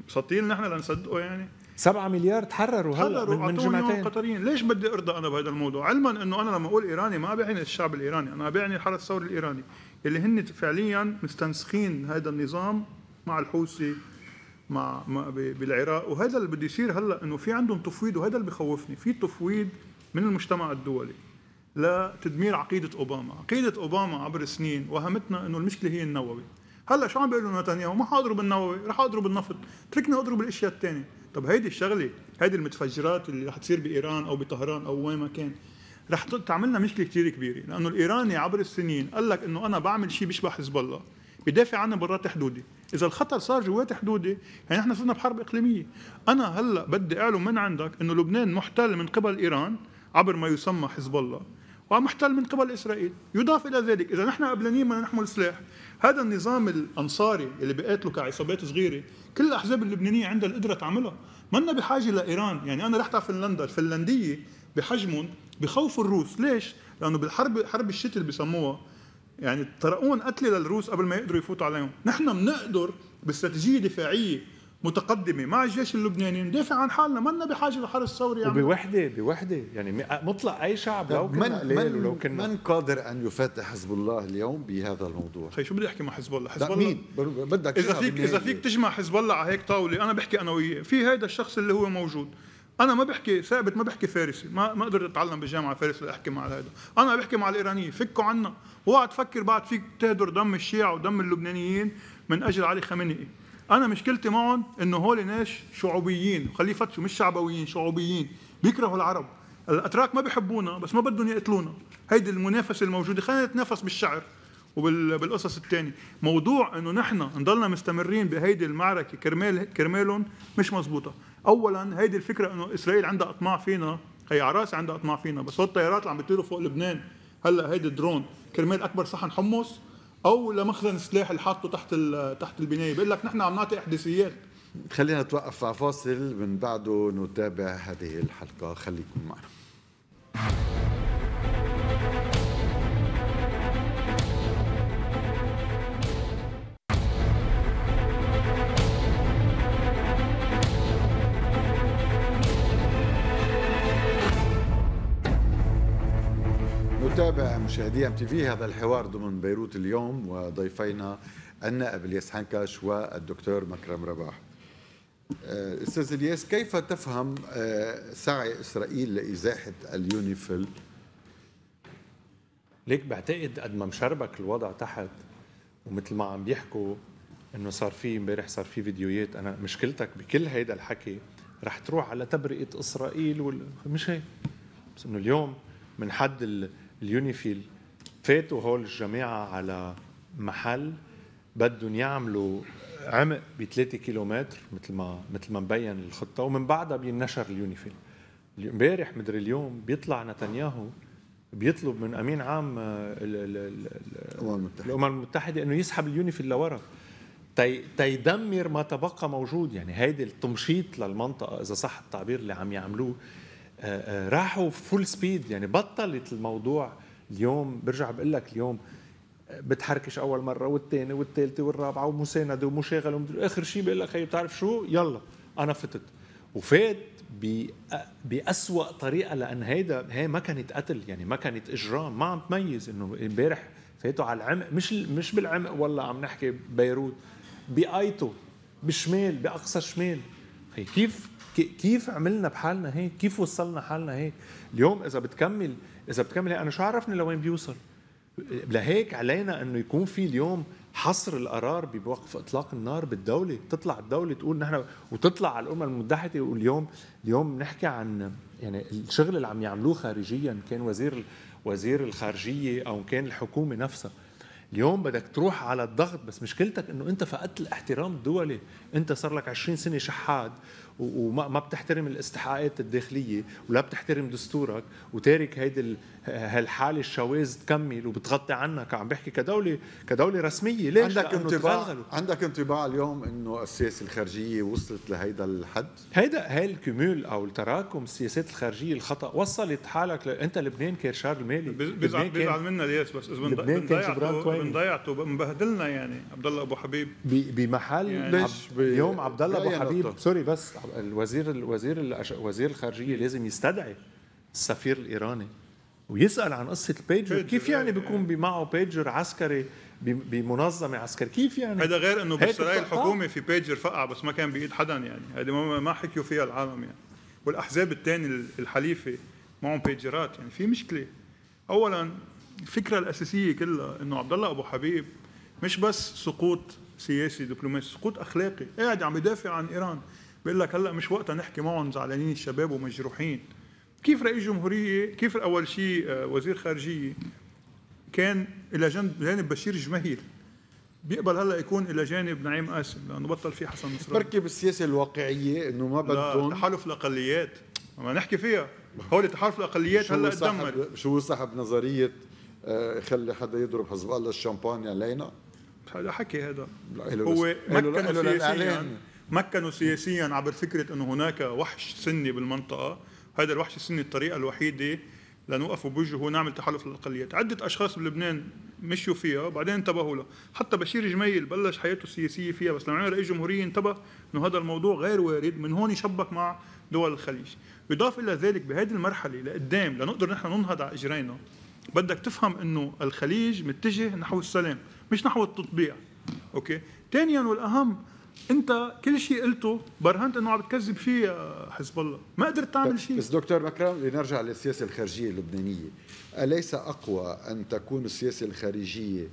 مسطين نحن لنصدقه يعني 7 مليار تحرروا هلا من, من جمعتين قطريين ليش بدي ارضى انا بهذا الموضوع علما انه انا لما اقول ايراني ما بيعني الشعب الايراني انا بيعني الحرس الثوري الايراني اللي هن فعليا مستنسخين هذا النظام مع الحوثي مع ما بالعراق وهذا اللي بده يصير هلا انه في عندهم تفويض وهذا اللي بخوفني في تفويض من المجتمع الدولي لتدمير عقيده اوباما عقيده اوباما عبر سنين وهمتنا انه المشكله هي النووي هلا شو عم بيقولوا نتنياهو ما حاضروا بالنووي رح اضرب النفط تركني اضرب الاشياء الثانيه طب هيدي الشغله هيدي المتفجرات اللي رح تصير بايران او بطهران او وين ما كان رح تعملنا مشكله كثير كبيره لانه الايراني عبر السنين قال لك انه انا بعمل شيء بيشبه حزب الله بدافع عنه برات حدودي اذا الخطر صار جوات حدودي يعني نحن صرنا بحرب اقليميه انا هلا بدي اعلن من عندك انه لبنان محتل من قبل ايران عبر ما يسمى حزب الله ومحتل من قبل اسرائيل يضاف الى ذلك اذا نحن قبلانين ما نحمل سلاح هذا النظام الانصاري اللي بيقاتلوا كعصابات صغيره كل الاحزاب اللبنانيه عندها القدره تعملها منا بحاجه لايران يعني انا رحت على فنلندا الفنلنديه بحجمهم بخوفوا الروس ليش لانه بالحرب حرب الشتاء اللي بسموها يعني طرقون قتله للروس قبل ما يقدروا يفوتوا عليهم نحن بنقدر باستراتيجيه دفاعيه متقدمه مع الجيش اللبناني ندافع عن حالنا منا بحاجه لحرس ثوري يعني وبوحده بوحده يعني مطلق اي شعب لو كنا من لو كنا من قادر ان يفاتح حزب الله اليوم بهذا الموضوع خي شو بدي احكي مع حزب الله حزب الله مين بدك اذا فيك اذا فيك تجمع حزب الله على هيك طاوله انا بحكي انا وياه في هذا الشخص اللي هو موجود انا ما بحكي ثابت ما بحكي فارسي ما ما قدرت اتعلم بالجامعه فارس لاحكي مع هذا انا بحكي مع الايرانيه فكوا عنا اوعى تفكر بعد فيك تهدر دم الشيعة ودم اللبنانيين من اجل علي خامنئي انا مشكلتي معهم انه هول ناس شعوبيين خليه يفتشوا مش شعبويين شعوبيين بيكرهوا العرب الاتراك ما بيحبونا بس ما بدهم يقتلونا هيدي المنافسه الموجوده خلينا نتنافس بالشعر وبالقصص الثانيه موضوع انه نحن نضلنا مستمرين بهيدي المعركه كرمال كرمالهم مش مزبوطه اولا هيدي الفكره انه اسرائيل عندها اطماع فينا هي عراس عندها اطماع فينا بس هو الطيارات اللي عم بتطيروا فوق لبنان هلا هيدي الدرون كرمال اكبر صحن حمص او لمخزن السلاح اللي حاطه تحت تحت البنايه بيقول لك نحن عم نعطي احداثيات خلينا نتوقف على فاصل من بعده نتابع هذه الحلقه خليكم معنا مشاهدي ام تي في هذا الحوار ضمن بيروت اليوم وضيفينا النائب الياس حنكش والدكتور مكرم رباح. آه، استاذ الياس كيف تفهم آه، سعي اسرائيل لازاحه اليونيفيل؟ ليك بعتقد قد ما مشربك الوضع تحت ومثل ما عم بيحكوا انه صار في امبارح صار في فيديوهات انا مشكلتك بكل هيدا الحكي رح تروح على تبرئه اسرائيل وال... مش هيك بس انه اليوم من حد ال... اليونيفيل فاتوا هول الجماعه على محل بدهم يعملوا عمق ب 3 كيلومتر مثل ما مثل ما مبين الخطه ومن بعدها بينشر اليونيفيل امبارح مدري اليوم بيطلع نتنياهو بيطلب من امين عام آه، الامم المتحده الامم المتحده انه يسحب اليونيفيل لورا تي تيدمر ما تبقى موجود يعني هيدي التمشيط للمنطقه اذا صح التعبير اللي عم يعملوه راحوا فول سبيد يعني بطلت الموضوع اليوم برجع بقول لك اليوم آه، بتحركش اول مره والثانيه والثالثه والرابعه ومسانده ومشاغله اخر شيء بقول لك هي أيوة، بتعرف شو يلا انا فتت وفات آه، بأسوأ طريقه لان هيدا هي ما كانت قتل يعني ما كانت اجرام ما عم تميز انه امبارح فاتوا على العمق مش مش بالعمق والله عم نحكي بيروت بايتو بالشمال باقصى الشمال هي كيف كيف عملنا بحالنا هيك كيف وصلنا حالنا هيك اليوم اذا بتكمل اذا بتكمل انا يعني شو عرفني لوين بيوصل لهيك علينا انه يكون في اليوم حصر القرار بوقف اطلاق النار بالدوله تطلع الدوله تقول نحن وتطلع على الامم المتحده واليوم اليوم نحكي عن يعني الشغل اللي عم يعملوه خارجيا كان وزير وزير الخارجيه او كان الحكومه نفسها اليوم بدك تروح على الضغط بس مشكلتك انه انت فقدت الاحترام الدولي انت صار لك 20 سنه شحاد وما بتحترم الاستحقاقات الداخليه ولا بتحترم دستورك وتارك هيدي هالحاله الشواذ تكمل وبتغطي عنك عم بحكي كدوله كدوله رسميه ليش عندك انطباع عندك انطباع اليوم انه السياسه الخارجيه وصلت لهيدا الحد هيدا هاي الكمول او التراكم السياسات الخارجيه الخطا وصلت حالك ل... انت لبنان كرشار المالي بيزعل بيزعل منا ياس بس اذا بنضيعته بنضيعته بنبهدلنا يعني عبد الله ابو حبيب بمحل يعني ليش عب... اليوم عبد الله ابو حبيب نقطة. سوري بس الوزير الوزير الوزير الخارجيه لازم يستدعي السفير الايراني ويسال عن قصه البيجر كيف يعني أيوة. بيكون معه بيجر عسكري بمنظمه عسكريه كيف يعني هذا غير انه بالسراي الحكومي في بيجر فقع بس ما كان بايد حدا يعني هذه ما حكيوا فيها العالم يعني والاحزاب الثانيه الحليفه معهم بيجرات يعني في مشكله اولا الفكره الاساسيه كلها انه عبد الله ابو حبيب مش بس سقوط سياسي دبلوماسي سقوط اخلاقي قاعد عم يدافع عن ايران بيقول لك هلا مش وقتها نحكي معهم زعلانين الشباب ومجروحين كيف رئيس جمهورية كيف أول شيء آه، وزير خارجية كان إلى جانب جانب بشير جماهير بيقبل هلا يكون الى جانب نعيم قاسم لانه بطل في حسن نصر بركي بالسياسه الواقعيه انه ما بدهم تحالف الاقليات ما نحكي فيها هول تحالف الاقليات هلا تدمر شو صاحب نظريه آه، خلي حدا يضرب حزب الله الشامبانيا علينا هذا حكي هذا هو مكنوا سياسيا مكنوا سياسيا عبر فكره انه هناك وحش سني بالمنطقه هذا الوحش السني الطريقه الوحيده لنوقف بوجهه ونعمل تحالف للاقليات، عده اشخاص بلبنان مشوا فيها وبعدين انتبهوا له، حتى بشير جميل بلش حياته السياسيه فيها بس لما عمل رئيس جمهوريه انتبه انه هذا الموضوع غير وارد، من هون شبك مع دول الخليج، يضاف الى ذلك بهذه المرحله لقدام لنقدر نحن ننهض على اجرينا بدك تفهم انه الخليج متجه نحو السلام، مش نحو التطبيع، اوكي؟ ثانيا والاهم انت كل شيء قلته برهنت انه عم بتكذب فيه حزب الله ما قدرت تعمل شيء بس دكتور مكرم لنرجع للسياسه الخارجيه اللبنانيه اليس اقوى ان تكون السياسه الخارجيه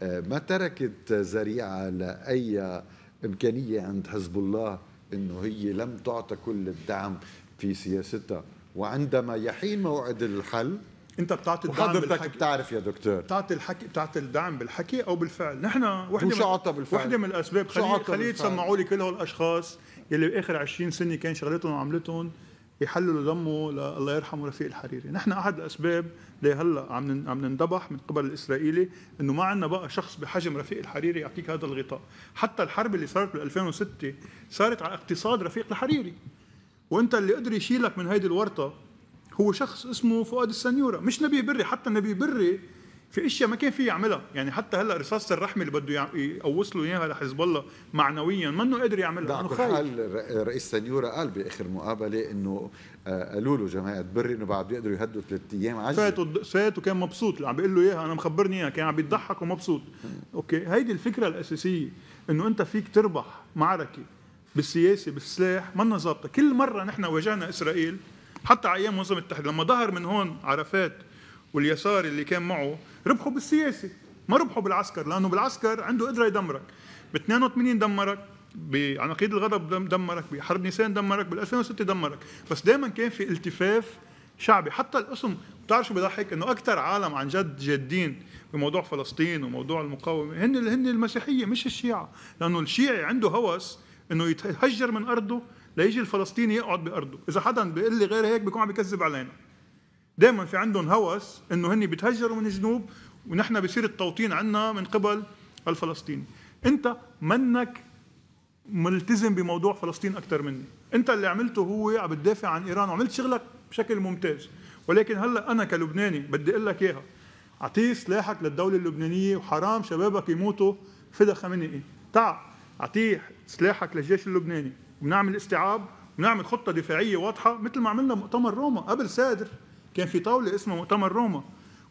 آه، ما تركت ذريعه لاي امكانيه عند حزب الله انه هي لم تعطى كل الدعم في سياستها وعندما يحين موعد الحل انت بتعطي الدعم وحضرتك بتعرف يا دكتور بتعطي الحكي بتعطي الدعم بالحكي او بالفعل نحن وحده شو عطى بالفعل وحده من الاسباب خلي خلي يسمعوا لي كل هالاشخاص يلي باخر 20 سنه كان شغلتهم وعملتهم يحللوا دمه الله يرحمه رفيق الحريري، نحن احد الاسباب لهلا عم عم ننذبح من قبل الاسرائيلي انه ما عندنا بقى شخص بحجم رفيق الحريري يعطيك هذا الغطاء، حتى الحرب اللي صارت بال 2006 صارت على اقتصاد رفيق الحريري وانت اللي قدر يشيلك من هيدي الورطه هو شخص اسمه فؤاد السنيوره مش نبي بري حتى نبي بري في اشياء ما كان فيه يعملها يعني حتى هلا رصاصه الرحمه اللي بده يوصلوا اياها لحزب الله معنويا منه قادر يعملها لانه خايف قال رئيس سنيوره قال باخر مقابله انه آه، قالوا له جماعه بري انه بعد بيقدروا يهدوا ثلاث ايام عجل فاتوا فات وكان مبسوط اللي عم بيقول له اياها انا مخبرني اياها كان عم بيضحك ومبسوط اوكي هيدي الفكره الاساسيه انه انت فيك تربح معركه بالسياسه بالسلاح ما ظابطه كل مره نحن واجهنا اسرائيل حتى على ايام منظمه التحرير لما ظهر من هون عرفات واليسار اللي كان معه ربحوا بالسياسه ما ربحوا بالعسكر لانه بالعسكر عنده قدره يدمرك ب 82 دمرك بعناقيد الغضب دمرك بحرب نيسان دمرك بال 2006 دمرك بس دائما كان في التفاف شعبي حتى القسم بتعرف شو بضحك انه اكثر عالم عن جد جادين بموضوع فلسطين وموضوع المقاومه هن هن المسيحيه مش الشيعه لانه الشيعي عنده هوس انه يتهجر من ارضه ليجي الفلسطيني يقعد بارضه اذا حدا بيقول لي غير هيك بيكون عم بكذب علينا دائما في عندهم هوس انه هن بيتهجروا من الجنوب ونحن بصير التوطين عنا من قبل الفلسطيني انت منك ملتزم بموضوع فلسطين اكثر مني انت اللي عملته هو عم بتدافع عن ايران وعملت شغلك بشكل ممتاز ولكن هلا انا كلبناني بدي اقول لك اياها اعطيه سلاحك للدوله اللبنانيه وحرام شبابك يموتوا في خمينئي تعال اعطيه سلاحك للجيش اللبناني ونعمل استيعاب ونعمل خطه دفاعيه واضحه مثل ما عملنا مؤتمر روما قبل سادر كان في طاوله اسمها مؤتمر روما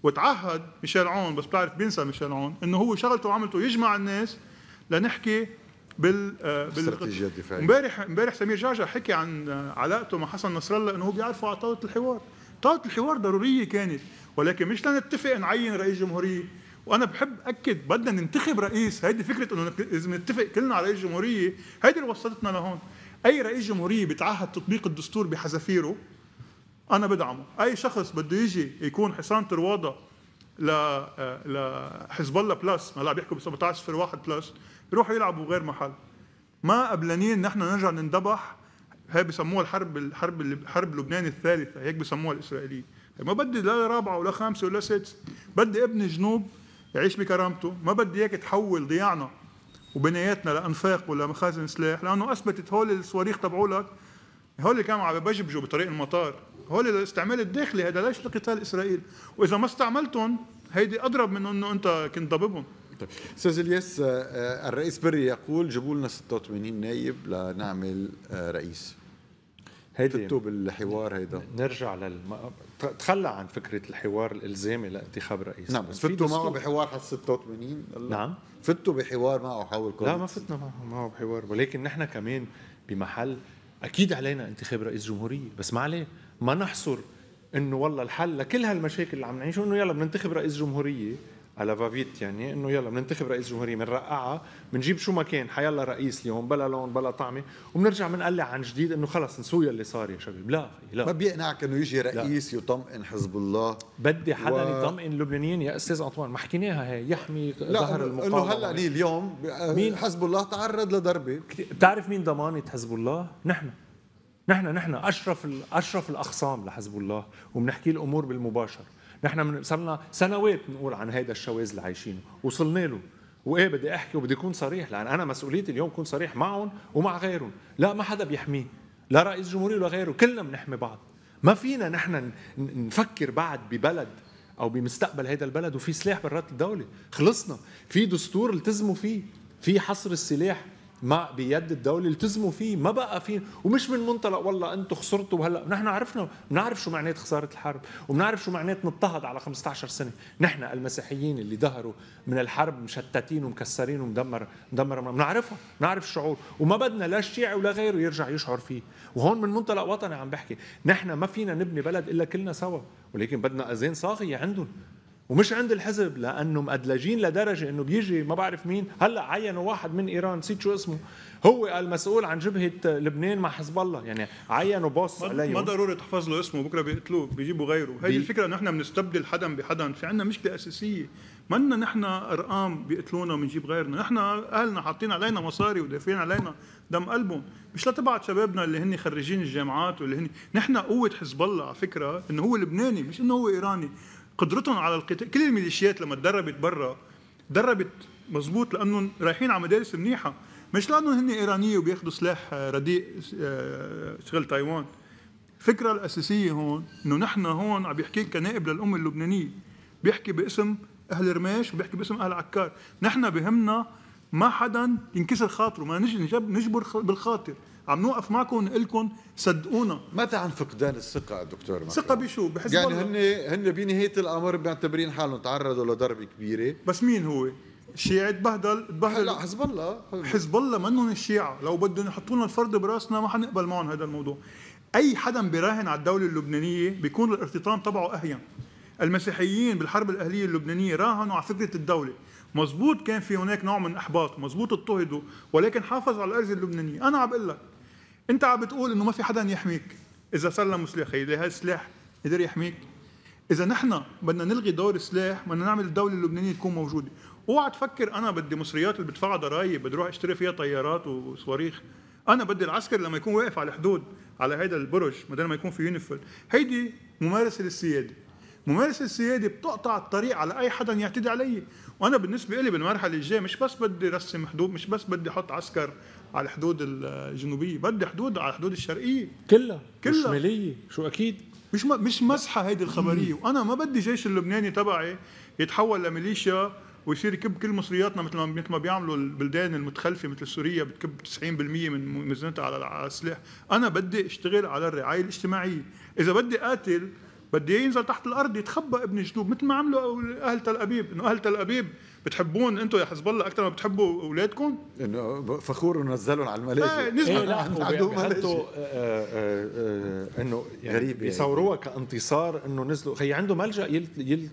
وتعهد ميشيل عون بس بتعرف بينسى ميشيل عون انه هو شغلته وعملته يجمع الناس لنحكي بال آه، بالاستراتيجيه الدفاعيه امبارح امبارح سمير جعجع حكي عن علاقته مع حسن نصر الله انه هو بيعرفه على طاوله الحوار طاوله الحوار ضروريه كانت ولكن مش لنتفق نعين رئيس جمهوريه وانا بحب اكد بدنا ننتخب رئيس هيدي فكره انه اذا نتفق كلنا على رئيس جمهوريه هيدي اللي وصلتنا لهون اي رئيس جمهوريه بيتعهد تطبيق الدستور بحذافيره انا بدعمه اي شخص بده يجي يكون حصان ترواضه ل لحزب الله بلس هلا بيحكوا ب 17 صفر بلس بيروحوا يلعبوا غير محل ما قبلانين نحن نرجع نندبح هي بسموها الحرب الحرب حرب لبنان الثالثه هيك بسموها الاسرائيليه ما بدي لا رابعه ولا خامسه ولا سادسه بدي ابني جنوب يعيش بكرامته ما بدي اياك تحول ضياعنا وبناياتنا لانفاق ولا مخازن سلاح لانه اثبتت هول الصواريخ تبعولك هول اللي كانوا عم يبجبجوا بطريق المطار هول الاستعمال الداخلي هذا ليش لقتال اسرائيل واذا ما استعملتهم هيدي اضرب من انه انت كنت ضببهم طيب استاذ الياس آه، آه، الرئيس بري يقول جيبوا لنا 86 نايب لنعمل آه، رئيس هيدي بالحوار هيدا نرجع للم... تخلى عن فكره الحوار الالزامي لانتخاب رئيس نعم بس فتوا معه بحوار حس 86 نعم فتوا بحوار معه حول كوفيد لا ما فتنا معه معه بحوار ولكن نحن كمان بمحل اكيد علينا انتخاب رئيس جمهوريه بس ما عليه ما نحصر انه والله الحل لكل هالمشاكل اللي عم نعيشها انه يلا بننتخب رئيس جمهوريه على فافيت يعني انه يلا بننتخب رئيس جمهوريه بنرقعها بنجيب شو ما كان حيلا رئيس اليوم بلا لون بلا طعمه وبنرجع بنقلع عن جديد انه خلص نسوي اللي صار يا شباب لا لا ما بيقنعك انه يجي رئيس لا. يطمئن حزب الله بدي حدا و... يطمئن اللبنانيين يا استاذ انطوان ما حكيناها هي يحمي ظهر المقاومه انه هلا لي اليوم مين حزب الله تعرض لضربه بتعرف مين ضمانه حزب الله؟ نحن نحن نحن اشرف اشرف الاخصام لحزب الله وبنحكي الامور بالمباشر نحن صرنا سنوات نقول عن هذا الشواذ اللي عايشينه وصلنا له وايه بدي احكي وبدي اكون صريح لان انا مسؤوليتي اليوم اكون صريح معهم ومع غيرهم لا ما حدا بيحميه لا رئيس جمهوريه ولا غيره كلنا بنحمي بعض ما فينا نحن نفكر بعد ببلد او بمستقبل هذا البلد وفي سلاح برات الدوله خلصنا في دستور التزموا فيه في حصر السلاح مع بيد الدوله التزموا فيه ما بقى في ومش من منطلق والله انتم خسرتوا وهلا نحن عرفنا بنعرف شو معنات خساره الحرب وبنعرف شو معنات نضطهد على 15 سنه نحن المسيحيين اللي ظهروا من الحرب مشتتين ومكسرين ومدمر مدمر بنعرفها بنعرف الشعور وما بدنا لا الشيعي ولا غيره يرجع يشعر فيه وهون من منطلق وطني عم بحكي نحن ما فينا نبني بلد الا كلنا سوا ولكن بدنا اذان صاغيه عندهم ومش عند الحزب لانه مأدلجين لدرجه انه بيجي ما بعرف مين هلا عينوا واحد من ايران نسيت شو اسمه هو المسؤول عن جبهه لبنان مع حزب الله يعني عينوا بوس عليهم ما ضروري تحفظ له اسمه بكره بيقتلوه بيجيبوا غيره هي بي الفكره انه احنا بنستبدل حدا بحدا في عندنا مشكله اساسيه منا نحن ارقام بيقتلونا وبنجيب غيرنا نحن اهلنا حاطين علينا مصاري ودافعين علينا دم قلبهم مش لتبعت شبابنا اللي هن خريجين الجامعات واللي هن نحن قوه حزب الله على فكره انه هو لبناني مش انه هو ايراني قدرتهم على القتال كل الميليشيات لما تدربت برا دربت مزبوط لانهم رايحين على مدارس منيحه مش لانهم هن ايرانيه وبياخذوا سلاح رديء آه، شغل تايوان الفكره الاساسيه هون انه نحن هون عم بيحكي كنائب للامه اللبنانيه بيحكي باسم اهل رماش وبيحكي باسم اهل عكار نحن بهمنا ما حدا ينكسر خاطره ما نجبر بالخاطر عم نوقف معكم ونقول لكم صدقونا متى عن فقدان الثقه دكتور مكرم؟ ثقه بشو بحزب يعني هن هن بنهايه الامر معتبرين حالهم تعرضوا لضربه كبيره بس مين هو الشيعة تبهدل تبهدل لا حزب الله حزب الله منهم الشيعة لو بدهم يحطوا لنا الفرد براسنا ما حنقبل معهم هذا الموضوع اي حدا بيراهن على الدوله اللبنانيه بيكون الارتطام تبعه اهين المسيحيين بالحرب الاهليه اللبنانيه راهنوا على فكره الدوله مزبوط كان في هناك نوع من الاحباط مزبوط اضطهدوا ولكن حافظ على الارز اللبنانيه انا عم بقول لك انت عم بتقول انه ما في حدا يحميك اذا سلموا سلاح هي هذا السلاح قدر يحميك اذا نحن بدنا نلغي دور السلاح بدنا نعمل الدوله اللبنانيه تكون موجوده اوعى تفكر انا بدي مصريات اللي بدفعها ضرائب بدي اروح اشتري فيها طيارات وصواريخ انا بدي العسكر لما يكون واقف على الحدود على هذا البرج بدل ما يكون في يونيفورم هيدي ممارسه للسياده ممارسه السياده بتقطع الطريق على اي حدا يعتدي علي وانا بالنسبه لي بالمرحله الجايه مش بس بدي رسم حدود مش بس بدي احط عسكر على الحدود الجنوبيه بدي حدود على الحدود الشرقيه كلها كلها الشماليه شو اكيد مش مش مزحه هيدي الخبريه وانا ما بدي جيش اللبناني تبعي يتحول لميليشيا ويصير يكب كل مصرياتنا مثل ما مثل ما بيعملوا البلدان المتخلفه مثل سوريا بتكب 90% من ميزانتها على السلاح، انا بدي اشتغل على الرعايه الاجتماعيه، اذا بدي قاتل بدي ينزل تحت الارض يتخبى ابن جدوب مثل ما عملوا اهل تل ابيب انه اهل تل ابيب بتحبون انتم يا حزب الله اكثر ما بتحبوا اولادكم انه فخور انه نزلهم على الملاجئ ايه نزلوا إيه لا عندهم آه، آه، آه، انه يعني غريب يعني بيصوروها كانتصار انه نزلوا خي عنده ملجا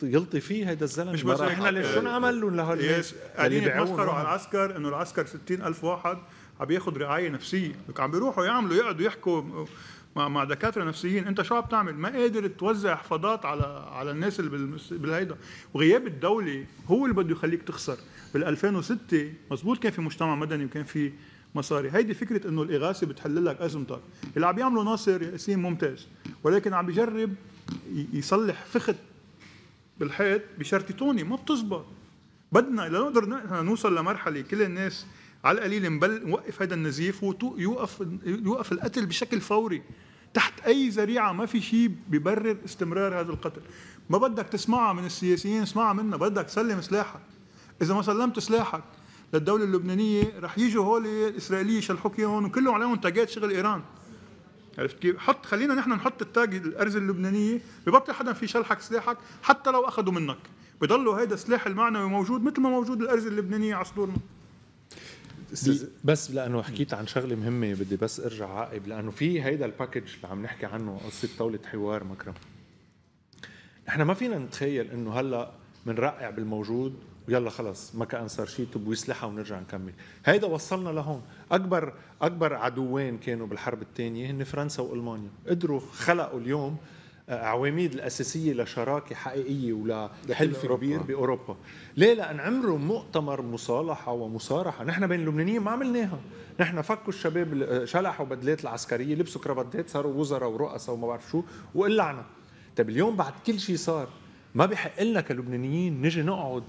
يلطي فيه هذا الزلمه مش بس احنا ليش شو لهم لهول قاعدين يعني يتمسخروا على العسكر انه العسكر 60000 واحد عم ياخذ رعايه نفسيه عم بيروحوا يعملوا يقعدوا يحكوا مع دكاتره نفسيين انت شو عم تعمل ما قادر توزع حفاضات على على الناس اللي بالهيدا وغياب الدوله هو اللي بده يخليك تخسر بال2006 مزبوط كان في مجتمع مدني وكان في مصاري هيدي فكره انه الاغاثه بتحل لك ازمتك اللي عم يعمله ناصر ياسين ممتاز ولكن عم بيجرب يصلح فخت بالحيط بشرطتوني ما بتزبط بدنا لنقدر نوصل لمرحله كل الناس على القليل نبل نوقف هذا النزيف ويوقف يوقف القتل بشكل فوري تحت اي ذريعه ما في شيء بيبرر استمرار هذا القتل ما بدك تسمعها من السياسيين اسمعها منا بدك تسلم سلاحك اذا ما سلمت سلاحك للدوله اللبنانيه رح يجوا هول الاسرائيليه يشلحوك هون وكلهم عليهم تاجات شغل ايران عرفت كيف؟ حط خلينا نحن نحط التاج الارز اللبنانيه ببطل حدا في شلحك سلاحك حتى لو اخذوا منك بضلوا هيدا السلاح المعنوي موجود مثل ما موجود الارز اللبنانيه على صدورنا بس لانه حكيت عن شغله مهمه بدي بس ارجع عقب لانه في هيدا الباكج اللي عم نحكي عنه قصه طاوله حوار مكرم نحن ما فينا نتخيل انه هلا بنرقع بالموجود ويلا خلص ما كان صار شيء طب ويسلحها ونرجع نكمل هيدا وصلنا لهون اكبر اكبر عدوين كانوا بالحرب الثانيه هن فرنسا والمانيا قدروا خلقوا اليوم عواميد الاساسيه لشراكه حقيقيه ولحلف كبير باوروبا، ليه؟ لان عمروا مؤتمر مصالحه ومصارحه، نحن بين اللبنانيين ما عملناها، نحن فكوا الشباب شلحوا بدلات العسكريه، لبسوا كرافتات صاروا وزراء ورؤساء وما بعرف شو، وقلعنا. طيب اليوم بعد كل شيء صار ما بحق لنا كلبنانيين نجي نقعد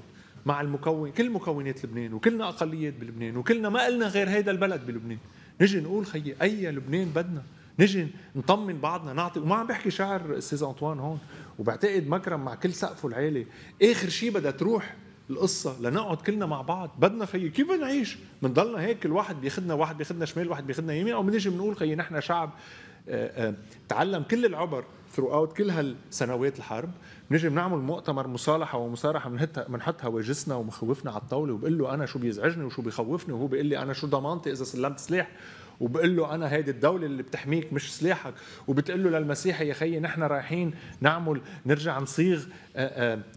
مع المكون كل مكونات لبنان وكلنا اقليات بلبنان وكلنا ما قلنا غير هيدا البلد بلبنان، نجي نقول خيي اي لبنان بدنا؟ نجي نطمن بعضنا نعطي وما عم بحكي شعر استاذ انطوان هون وبعتقد مكرم مع كل سقفه العالي اخر شيء بدها تروح القصه لنقعد كلنا مع بعض بدنا خيي كيف بدنا نعيش بنضلنا هيك الواحد بياخذنا واحد بياخذنا شمال واحد بياخذنا يمين او بنجي بنقول خيي نحن شعب آه، آه، تعلم كل العبر ثرو اوت كل هالسنوات الحرب بنيجي بنعمل مؤتمر مصالحه ومصارحه بنحط هواجسنا ومخوفنا على الطاوله وبقول له انا شو بيزعجني وشو بيخوفني وهو بيقول لي انا شو ضمانتي اذا سلمت سلاح وبقول له انا هيدي الدوله اللي بتحميك مش سلاحك وبتقول له للمسيحي يا خيي نحن رايحين نعمل نرجع نصيغ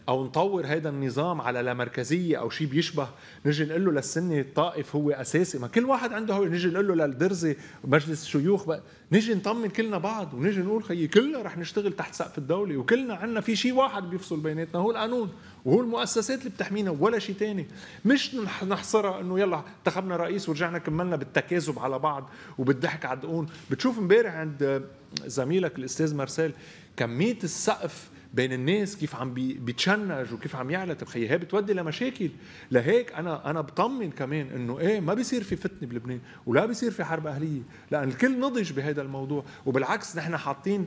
او نطور هذا النظام على لا مركزيه او شيء بيشبه نجي نقول له للسني الطائف هو اساسي ما كل واحد عنده هو نجي نقول له للدرزي مجلس الشيوخ بقى نجي نطمن كلنا بعض ونجي نقول خيي كلنا رح نشتغل تحت سقف الدولة وكلنا عنا في شيء واحد بيفصل بيناتنا هو القانون وهو المؤسسات اللي بتحمينا ولا شيء تاني مش نحصرها انه يلا انتخبنا رئيس ورجعنا كملنا بالتكاذب على بعض وبالضحك على الدقون بتشوف امبارح عند زميلك الاستاذ مارسيل كمية السقف بين الناس كيف عم بيتشنج وكيف عم يعلى طب هي بتودي لمشاكل لهيك انا انا بطمن كمان انه ايه ما بيصير في فتنه بلبنان ولا بيصير في حرب اهليه لان الكل نضج بهذا الموضوع وبالعكس نحن حاطين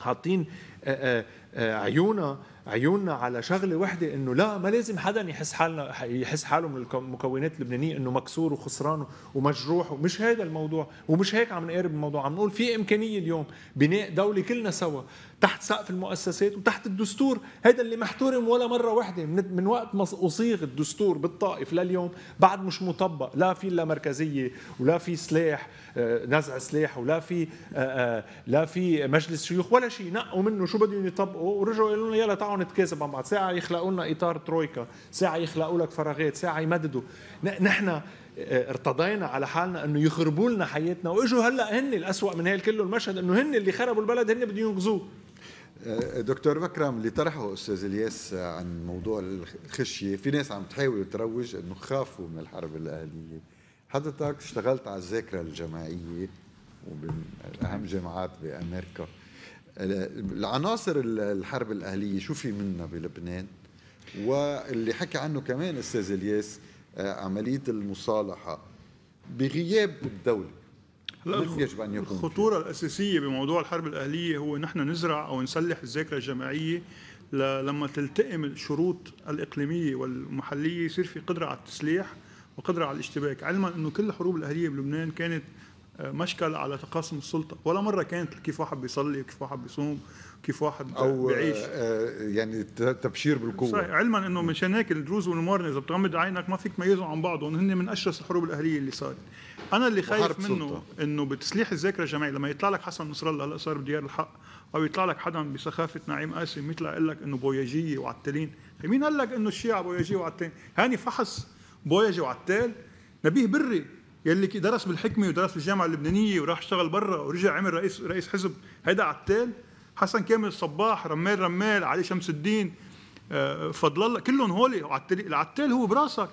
حاطين آه، آه، آه، عيونا عيوننا على شغله وحده انه لا ما لازم حدا يحس حالنا يحس حاله من المكونات اللبنانيه انه مكسور وخسران ومجروح ومش هذا الموضوع ومش هيك عم نقارب الموضوع عم نقول في امكانيه اليوم بناء دوله كلنا سوا تحت سقف المؤسسات وتحت الدستور هذا اللي محترم ولا مره وحده من, من وقت ما اصيغ الدستور بالطائف لليوم بعد مش مطبق لا في لا مركزيه ولا في سلاح آه، نزع سلاح ولا في آه، لا في مجلس شيوخ ولا شيء نقوا منه شو بدهم يطبقوا ورجعوا قالوا لنا يلا تعالوا نتكاسب مع بعض ساعه يخلقوا لنا اطار ترويكا ساعه يخلقوا لك فراغات ساعه يمددوا نحن آه، ارتضينا على حالنا انه يخربوا لنا حياتنا واجوا هلا هن الأسوأ من هيك كله المشهد انه هن اللي خربوا البلد هن بدهم ينقذوه آه، دكتور بكرم اللي طرحه استاذ الياس عن موضوع الخشيه في ناس عم تحاول تروج انه خافوا من الحرب الاهليه حضرتك اشتغلت على الذاكره الجماعيه ومن اهم جامعات بامريكا العناصر الحرب الاهليه شو في منها بلبنان واللي حكى عنه كمان استاذ الياس آه، عمليه المصالحه بغياب الدوله لا يجب ان يكون الخطوره فيه. الاساسيه بموضوع الحرب الاهليه هو نحن نزرع او نسلح الذاكره الجماعيه لما تلتئم الشروط الاقليميه والمحليه يصير في قدره على التسليح وقدره على الاشتباك علما انه كل الحروب الاهليه بلبنان كانت مشكل على تقاسم السلطه ولا مره كانت كيف واحد بيصلي وكيف واحد بيصوم كيف واحد او بيعيش آه، آه، يعني تبشير بالقوه صحيح علما انه مشان هيك الدروز والموارنه اذا بتغمض عينك ما فيك تميزهم عن بعضهم هن من اشرس الحروب الاهليه اللي صارت انا اللي خايف منه انه بتسليح الذاكره الجماعيه لما يطلع لك حسن نصر الله هلا صار بديار الحق او يطلع لك حدا بسخافه نعيم قاسم يطلع يقول لك انه بوياجيه وعتالين مين قال لك انه الشيعه بوياجيه وعتالين هاني فحص بوياجي وعتال نبيه بري يلي درس بالحكمه ودرس بالجامعه اللبنانيه وراح اشتغل برا ورجع عمل رئيس رئيس حزب هيدا عتال حسن كامل الصباح رمال رمال علي شمس الدين آه، فضل الله كلهم هول العتال هو براسك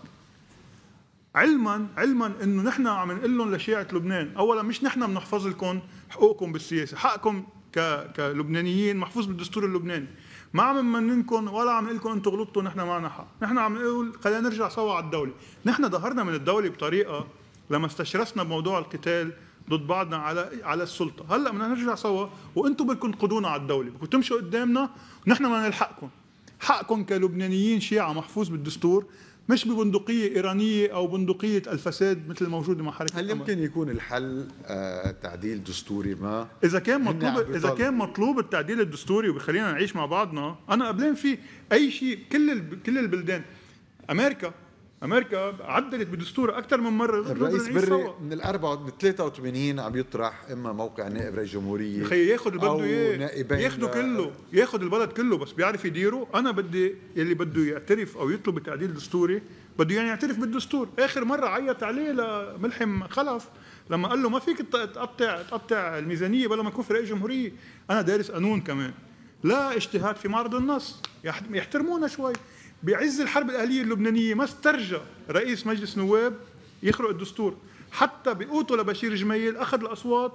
علما علما انه نحن عم نقول لهم لشيعه لبنان اولا مش نحن بنحفظ لكم حقوقكم بالسياسه حقكم ك كلبنانيين محفوظ بالدستور اللبناني ما عم نمننكم ولا عم نقول لكم انتم غلطتوا نحن معنا حق نحن عم نقول خلينا نرجع سوا على الدوله نحن ظهرنا من الدوله بطريقه لما استشرسنا بموضوع القتال ضد بعضنا على على السلطه هلا بدنا نرجع سوا وانتم بدكم تقودونا على الدوله بدكم تمشوا قدامنا ونحن بدنا نلحقكم حقكم كلبنانيين شيعة محفوظ بالدستور مش ببندقية إيرانية أو بندقية الفساد مثل الموجودة مع حركة هل يمكن أمر. يكون الحل آه، تعديل دستوري ما؟ إذا كان مطلوب إذا كان مطلوب التعديل الدستوري وبخلينا نعيش مع بعضنا أنا قبلان فيه أي شيء كل كل البلدان أمريكا امريكا عدلت بدستورها اكثر من مره الرئيس بري من ال 84 من 83 عم يطرح اما موقع نائب رئيس جمهوريه خي ياخذ البلد بده ياخذه كله ياخذ البلد كله بس بيعرف يديره انا بدي يلي بده يعترف او يطلب التعديل دستوري بده يعني يعترف بالدستور اخر مره عيط عليه لملحم خلف لما قال له ما فيك تقطع تقطع الميزانيه بلا ما يكون في رئيس جمهوريه انا دارس قانون كمان لا اجتهاد في معرض النص يحترمونا شوي بعز الحرب الأهلية اللبنانية ما استرجى رئيس مجلس نواب يخرق الدستور حتى بقوته لبشير جميل أخذ الأصوات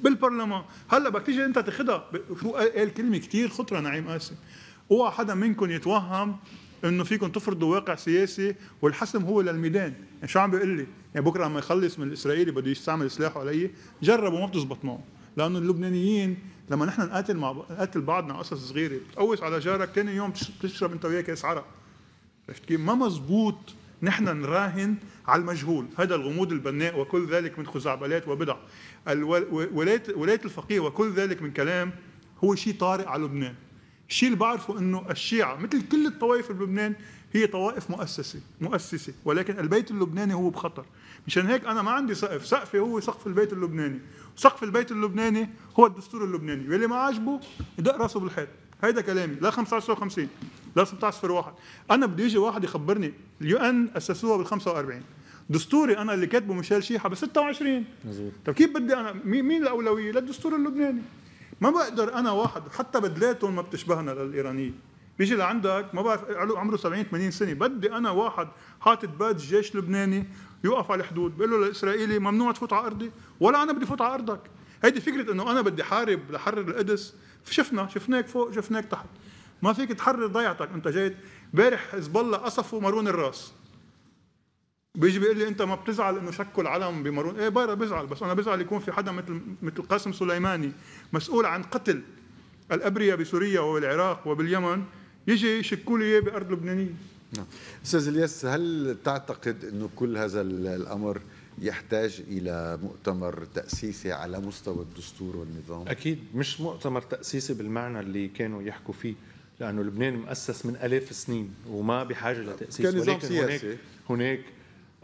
بالبرلمان هلا بدك تيجي انت تاخذها شو قال كلمه كثير خطره نعيم قاسم اوعى حدا منكم يتوهم انه فيكم تفرضوا واقع سياسي والحسم هو للميدان يعني شو عم بيقول لي يعني بكره لما يخلص من الاسرائيلي بده يستعمل سلاحه علي جربوا ما بتزبط معه لانه اللبنانيين لما نحن نقاتل مع نقاتل بعضنا قصص صغيره بتقوس على جارك ثاني يوم بتشرب انت وياه كاس عرق عرفت كيف ما مزبوط نحن نراهن على المجهول هذا الغموض البناء وكل ذلك من خزعبلات وبدع ولاية الفقيه وكل ذلك من كلام هو شيء طارئ على لبنان الشيء اللي بعرفه انه الشيعة مثل كل الطوائف بلبنان هي طوائف مؤسسة مؤسسة ولكن البيت اللبناني هو بخطر مشان هيك أنا ما عندي سقف سقفي هو سقف البيت اللبناني سقف البيت اللبناني هو الدستور اللبناني واللي ما عاجبه يدق راسه بالحيط هيدا كلامي لا 55 لازم تعصفر واحد انا بدي يجي واحد يخبرني اليو ان اسسوها بال 45 دستوري انا اللي كاتبه ميشيل شيحه ب 26 مزبوط طيب كيف بدي انا مين الاولويه للدستور اللبناني ما بقدر انا واحد حتى بدلاتهم ما بتشبهنا للايرانيه بيجي لعندك ما بعرف عمره 70 80 سنه بدي انا واحد حاطط باد جيش لبناني يوقف على الحدود بقول له للاسرائيلي ممنوع تفوت على ارضي ولا انا بدي فوت على ارضك هيدي فكره انه انا بدي حارب لحرر القدس شفنا شفناك فوق شفناك تحت ما فيك تحرر ضيعتك انت جاي امبارح حزب الله قصفوا مارون الراس بيجي بيقول لي انت ما بتزعل انه شكوا العلم بمارون ايه بارا بزعل بس انا بزعل يكون في حدا مثل مثل قاسم سليماني مسؤول عن قتل الابرياء بسوريا وبالعراق وباليمن يجي يشكوا لي اياه بارض لبنانيه نعم استاذ الياس هل تعتقد انه كل هذا الامر يحتاج الى مؤتمر تاسيسي على مستوى الدستور والنظام اكيد مش مؤتمر تاسيسي بالمعنى اللي كانوا يحكوا فيه لانه لبنان مؤسس من الاف السنين وما بحاجه لتاسيس ولكن سياسي. هناك هناك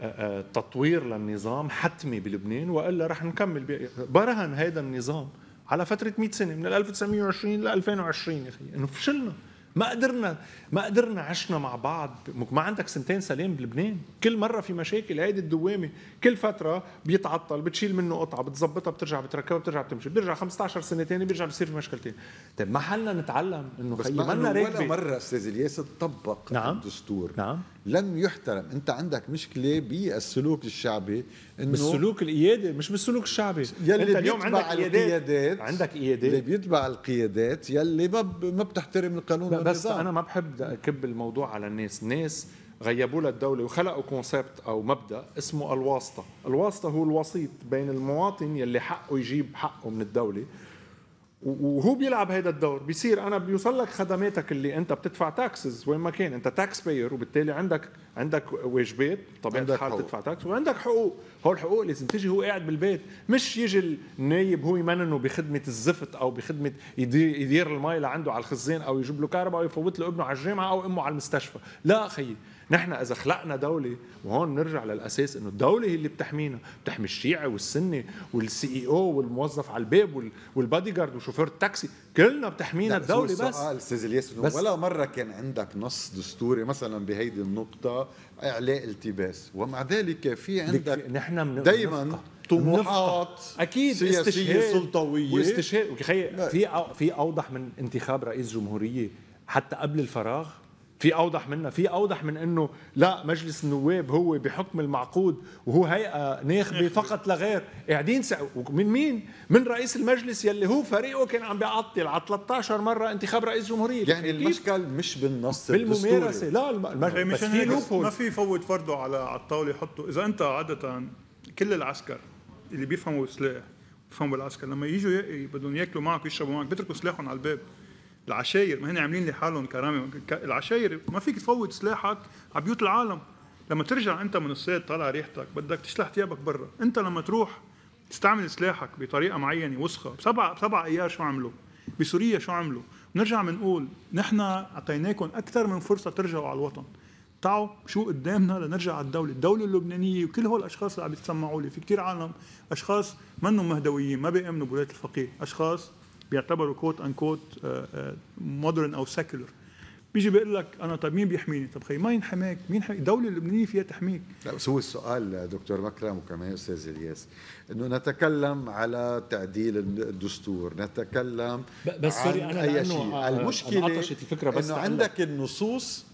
آه، آه، تطوير للنظام حتمي بلبنان والا رح نكمل برهن هذا النظام على فتره 100 سنه من 1920 ل 2020 يا اخي انه فشلنا ما قدرنا ما قدرنا عشنا مع بعض ما عندك سنتين سلام بلبنان كل مره في مشاكل هيدي الدوامه كل فتره بيتعطل بتشيل منه قطعه بتظبطها بترجع بتركبها بترجع بتمشي بيرجع 15 سنه ثاني بيرجع بصير في مشكل ثاني طيب ما حلنا نتعلم انه خيي ما ولا مره استاذ الياس طبق نعم. الدستور نعم لم يحترم انت عندك مشكله بالسلوك الشعبي انه بالسلوك القيادي مش بالسلوك الشعبي يلي انت اليوم عندك القيادات عندك قيادات اللي بيتبع القيادات يلي ما ما بتحترم القانون بس والنظام. انا ما بحب اكب الموضوع على الناس ناس غيبوا لها الدولة وخلقوا كونسبت أو مبدأ اسمه الواسطة الواسطة هو الوسيط بين المواطن يلي حقه يجيب حقه من الدولة وهو بيلعب هيدا الدور بيصير انا بيوصل لك خدماتك اللي انت بتدفع تاكسز وين ما كان انت تاكس باير وبالتالي عندك عندك واجبات عندك الحال تدفع تاكس وعندك حقوق هول الحقوق لازم تيجي هو قاعد بالبيت مش يجي النايب هو يمننه بخدمه الزفت او بخدمه يدير, يدير المي لعنده على الخزان او يجيب له كهرباء او يفوت له ابنه على الجامعه او امه على المستشفى لا خيي نحن اذا خلقنا دوله وهون نرجع للاساس انه الدوله هي اللي بتحمينا بتحمي الشيعي والسني والسي اي او والموظف على الباب والبادي جارد وشوفير التاكسي كلنا بتحمينا الدوله بس السؤال استاذ الياس ولا مره كان عندك نص دستوري مثلا بهيدي النقطه اعلاء التباس ومع ذلك في عندك نحن دائما طموحات اكيد سياسيه استشهاد سلطويه واستشهاد في في اوضح من انتخاب رئيس جمهوريه حتى قبل الفراغ في اوضح منها في اوضح من انه لا مجلس النواب هو بحكم المعقود وهو هيئه ناخبه فقط لا غير قاعدين من مين من رئيس المجلس يلي هو فريقه كان عم بيعطل على 13 مره انتخاب رئيس جمهوريه يعني المشكل مش بالنص بالممارسه لا المجلس بس في لوبول ما في يفوت فرده على على الطاوله يحطه اذا انت عاده كل العسكر اللي بيفهموا سلاح بيفهموا العسكر لما يجوا بدهم ياكلوا معك ويشربوا معك بيتركوا سلاحهم على الباب العشاير ما هن عاملين لحالهم كرامه العشاير ما فيك تفوت سلاحك على بيوت العالم لما ترجع انت من الصيد طالع ريحتك بدك تشلح ثيابك برا انت لما تروح تستعمل سلاحك بطريقه معينه وسخه سبع سبع ايار شو عملوا بسوريا شو عملوا بنرجع بنقول نحن اعطيناكم اكثر من فرصه ترجعوا على الوطن تعوا شو قدامنا لنرجع على الدولة، الدولة اللبنانية وكل هول الأشخاص اللي عم يتسمعوا لي، في كثير عالم أشخاص منهم مهدويين، ما بيأمنوا بولاية الفقيه، أشخاص بيعتبروا كوت ان كوت مودرن او سيكولر بيجي بيقول لك انا طب مين بيحميني؟ طب خي مين حماك؟ مين حماك؟ الدوله اللبنانيه فيها تحميك لا بس هو السؤال دكتور مكرم وكمان استاذ الياس انه نتكلم على تعديل الدستور، نتكلم بس سوري انا اي شيء آه، المشكله انه عندك النصوص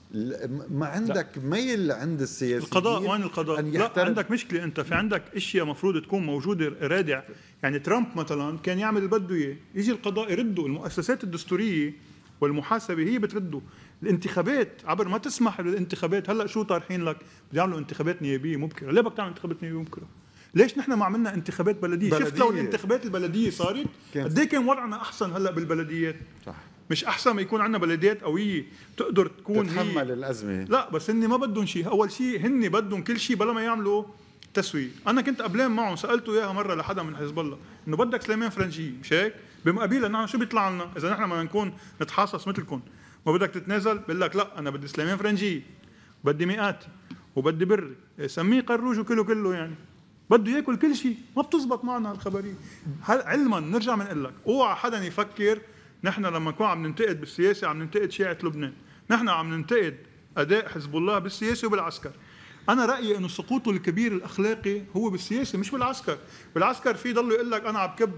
ما عندك لا. ميل عند السياسيين القضاء وين القضاء؟ أن لا عندك مشكله انت في عندك اشياء مفروض تكون موجوده رادع يعني ترامب مثلا كان يعمل اللي بده اياه يجي القضاء يرده المؤسسات الدستوريه والمحاسبه هي بترده الانتخابات عبر ما تسمح للانتخابات هلا شو طارحين لك بده يعملوا انتخابات نيابيه مبكره ليه بدك تعمل انتخابات نيابيه مبكره ليش نحن ما عملنا انتخابات بلديه, بلدية. شفت لو الانتخابات البلديه صارت قد إيه كان وضعنا احسن هلا بالبلديات صح مش احسن ما يكون عندنا بلديات قويه تقدر تكون تتحمل هي... الازمه لا بس هن ما بدهم شيء اول شيء هن بدهم كل شيء بلا ما يعملوا تسويق انا كنت قبلان معهم سالته اياها مره لحدا من حزب الله انه بدك سليمان فرنجي مش هيك بمقابلها نحن شو بيطلع لنا اذا نحن بدنا نكون نتحاصص مثلكم ما بدك تتنازل بقول لك لا انا بدي سليمان فرنجي بدي مئات وبدي بري سميه قروج وكله كله يعني بده ياكل كل شيء ما بتزبط معنا هالخبريه هل علما نرجع بنقول لك اوعى حدا يفكر نحن لما نكون عم ننتقد بالسياسه عم ننتقد شيعه لبنان نحن عم ننتقد اداء حزب الله بالسياسه وبالعسكر انا رايي انه سقوطه الكبير الاخلاقي هو بالسياسه مش بالعسكر بالعسكر في ضل يقول لك انا عم كب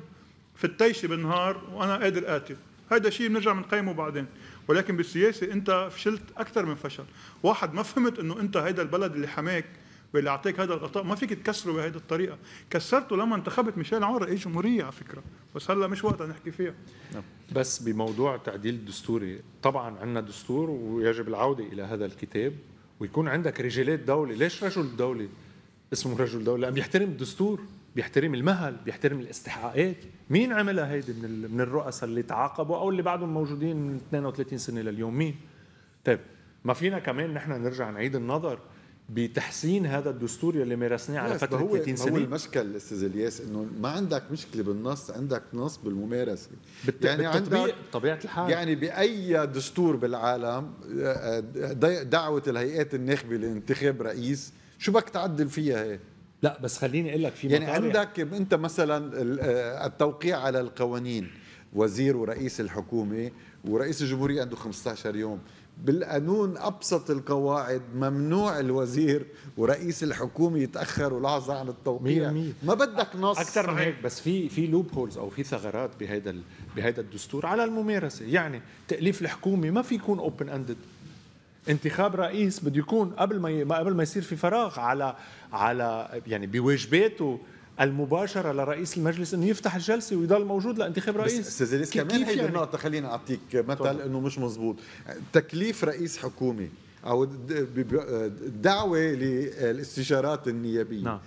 في التيشة بالنهار وانا قادر قاتل هذا شيء بنرجع بنقيمه بعدين ولكن بالسياسه انت فشلت اكثر من فشل واحد ما فهمت انه انت هيدا البلد اللي حماك واللي اعطيك هذا الغطاء ما فيك تكسره بهذه الطريقه كسرته لما انتخبت ميشيل عمر رئيس جمهوريه على فكره بس هلا مش وقتها نحكي فيها نعم. بس بموضوع تعديل الدستوري طبعا عندنا دستور ويجب العوده الى هذا الكتاب ويكون عندك رجالات دوله ليش رجل الدولة اسمه رجل دوله لان بيحترم الدستور بيحترم المهل بيحترم الاستحقاقات مين عملها هيدي من من الرؤساء اللي تعاقبوا او اللي بعدهم موجودين من 32 سنه لليوم مين طيب ما فينا كمان نحن نرجع نعيد النظر بتحسين هذا الدستور يلي مارسناه على فتره 30 سنه هو المشكل استاذ الياس انه ما عندك مشكله بالنص عندك نص بالممارسه بالت... يعني عندك طبيعه الحال يعني باي دستور بالعالم آه، آه، دعوه الهيئات الناخبه لانتخاب رئيس شو بدك تعدل فيها هي؟ لا بس خليني اقول لك في يعني مطارع. عندك انت مثلا آه، التوقيع على القوانين وزير ورئيس الحكومه ورئيس الجمهوريه عنده 15 يوم بالقانون ابسط القواعد ممنوع الوزير ورئيس الحكومه يتاخروا لحظه عن التوقيع ما بدك نص اكثر من هيك بس في في لوب هولز او في ثغرات بهذا بهذا الدستور على الممارسه يعني تاليف الحكومه ما في يكون اوبن اندد انتخاب رئيس بده يكون قبل ما قبل ما يصير في فراغ على على يعني بواجباته المباشره لرئيس المجلس انه يفتح الجلسه ويضل موجود لانتخاب رئيس بس استاذ كمان هيدي يعني؟ النقطه خليني اعطيك مثل انه مش مزبوط تكليف رئيس حكومه او دعوه للاستشارات النيابيه نعم.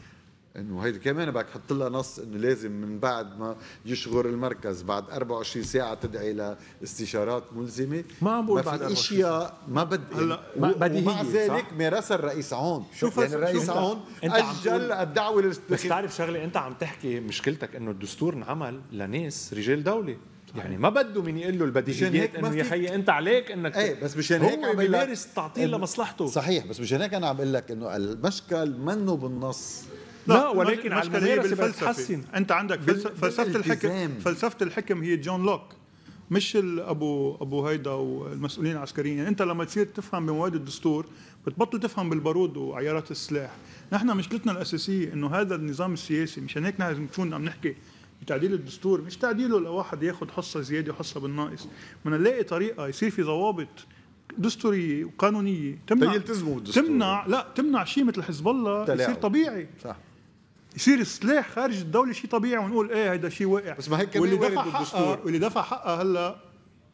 انه هيدي كمان بدك تحط لها نص انه لازم من بعد ما يشغل المركز بعد 24 ساعه تدعي لاستشارات ملزمه ما عم بقول بعد اشياء ما بدي هلا بديهيه ومع ذلك مارسها الرئيس عون شوف يعني الرئيس عون اجل الدعوه للاستشارات بس بتعرف شغله انت عم تحكي مشكلتك انه الدستور انعمل لناس رجال دوله يعني ما بده من يقول له البديهيات انه يا خيي انت عليك انك ايه بس مشان هيك هو بيمارس التعطيل لمصلحته صحيح بس مشان هيك انا عم بقول لك انه المشكل منه بالنص لا, ولكن على الممارسه بتتحسن انت عندك فلسفه الحكم فلسفه الحكم هي جون لوك مش ابو ابو هيدا والمسؤولين العسكريين يعني انت لما تصير تفهم بمواد الدستور بتبطل تفهم بالبارود وعيارات السلاح نحن مشكلتنا الاساسيه انه هذا النظام السياسي مشان هيك نحن لازم نكون عم نحكي بتعديل الدستور مش تعديله لواحد ياخذ حصه زياده وحصه بالناقص بدنا نلاقي طريقه يصير في ضوابط دستوريه وقانونيه تمنع يلتزموا تمنع لا تمنع شيء مثل حزب الله يصير طبيعي صح يصير السلاح خارج الدوله شيء طبيعي ونقول ايه هذا شيء واقع بس ما هيك واللي دفع حقها واللي دفع حقها هلا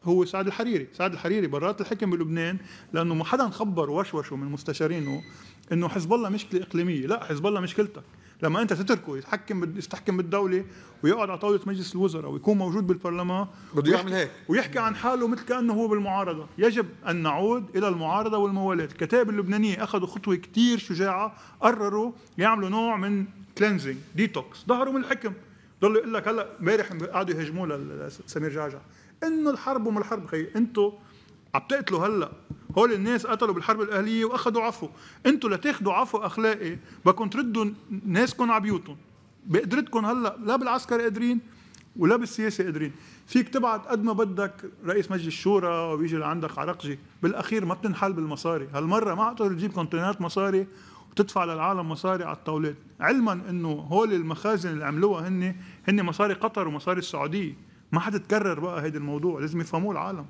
هو سعد الحريري سعد الحريري برات الحكم بلبنان لانه ما حدا خبر وشوشه من مستشارينه انه حزب الله مشكله اقليميه لا حزب الله مشكلتك لما انت تتركه يتحكم يستحكم بالدوله ويقعد على طاوله مجلس الوزراء ويكون موجود بالبرلمان بده يعمل هيك ويحكي عن حاله مثل كانه هو بالمعارضه يجب ان نعود الى المعارضه والموالاه الكتاب اللبنانيه اخذوا خطوه كثير شجاعه قرروا يعملوا نوع من كلينزنج ديتوكس ظهروا من الحكم ضلوا يقول لك هلا امبارح قعدوا يهاجموه لسمير جعجع انه الحرب وما الحرب خي انتم عم تقتلوا هلا هول الناس قتلوا بالحرب الاهليه واخذوا عفو انتم لتاخذوا عفو اخلاقي بكون تردوا ناسكم على بيوتهم بقدرتكم هلا لا بالعسكر قادرين ولا بالسياسه قادرين فيك تبعت قد ما بدك رئيس مجلس الشورى ويجي لعندك عرقجي بالاخير ما بتنحل بالمصاري هالمره ما عاد تجيب كونتينرات مصاري وتدفع للعالم مصاري على الطاولات علما انه هول المخازن اللي عملوها هن هن مصاري قطر ومصاري السعوديه ما حد تكرر بقى هيدا الموضوع لازم يفهموه العالم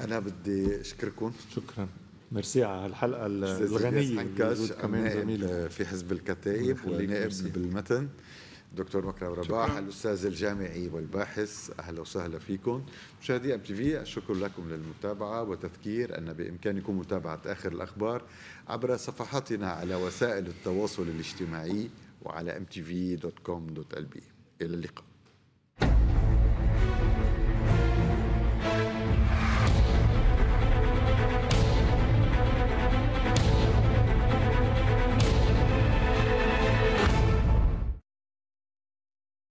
انا بدي اشكركم شكرا ميرسي على الحلقه الغنيه حنكاش كمان زميل في حزب الكتائب والنائب بالمتن دكتور مكرم رباح الاستاذ الجامعي والباحث اهلا وسهلا فيكم مشاهدي ام تي في الشكر لكم للمتابعه وتذكير ان بامكانكم متابعه اخر الاخبار عبر صفحاتنا على وسائل التواصل الاجتماعي وعلى mtv.com.lb الى اللقاء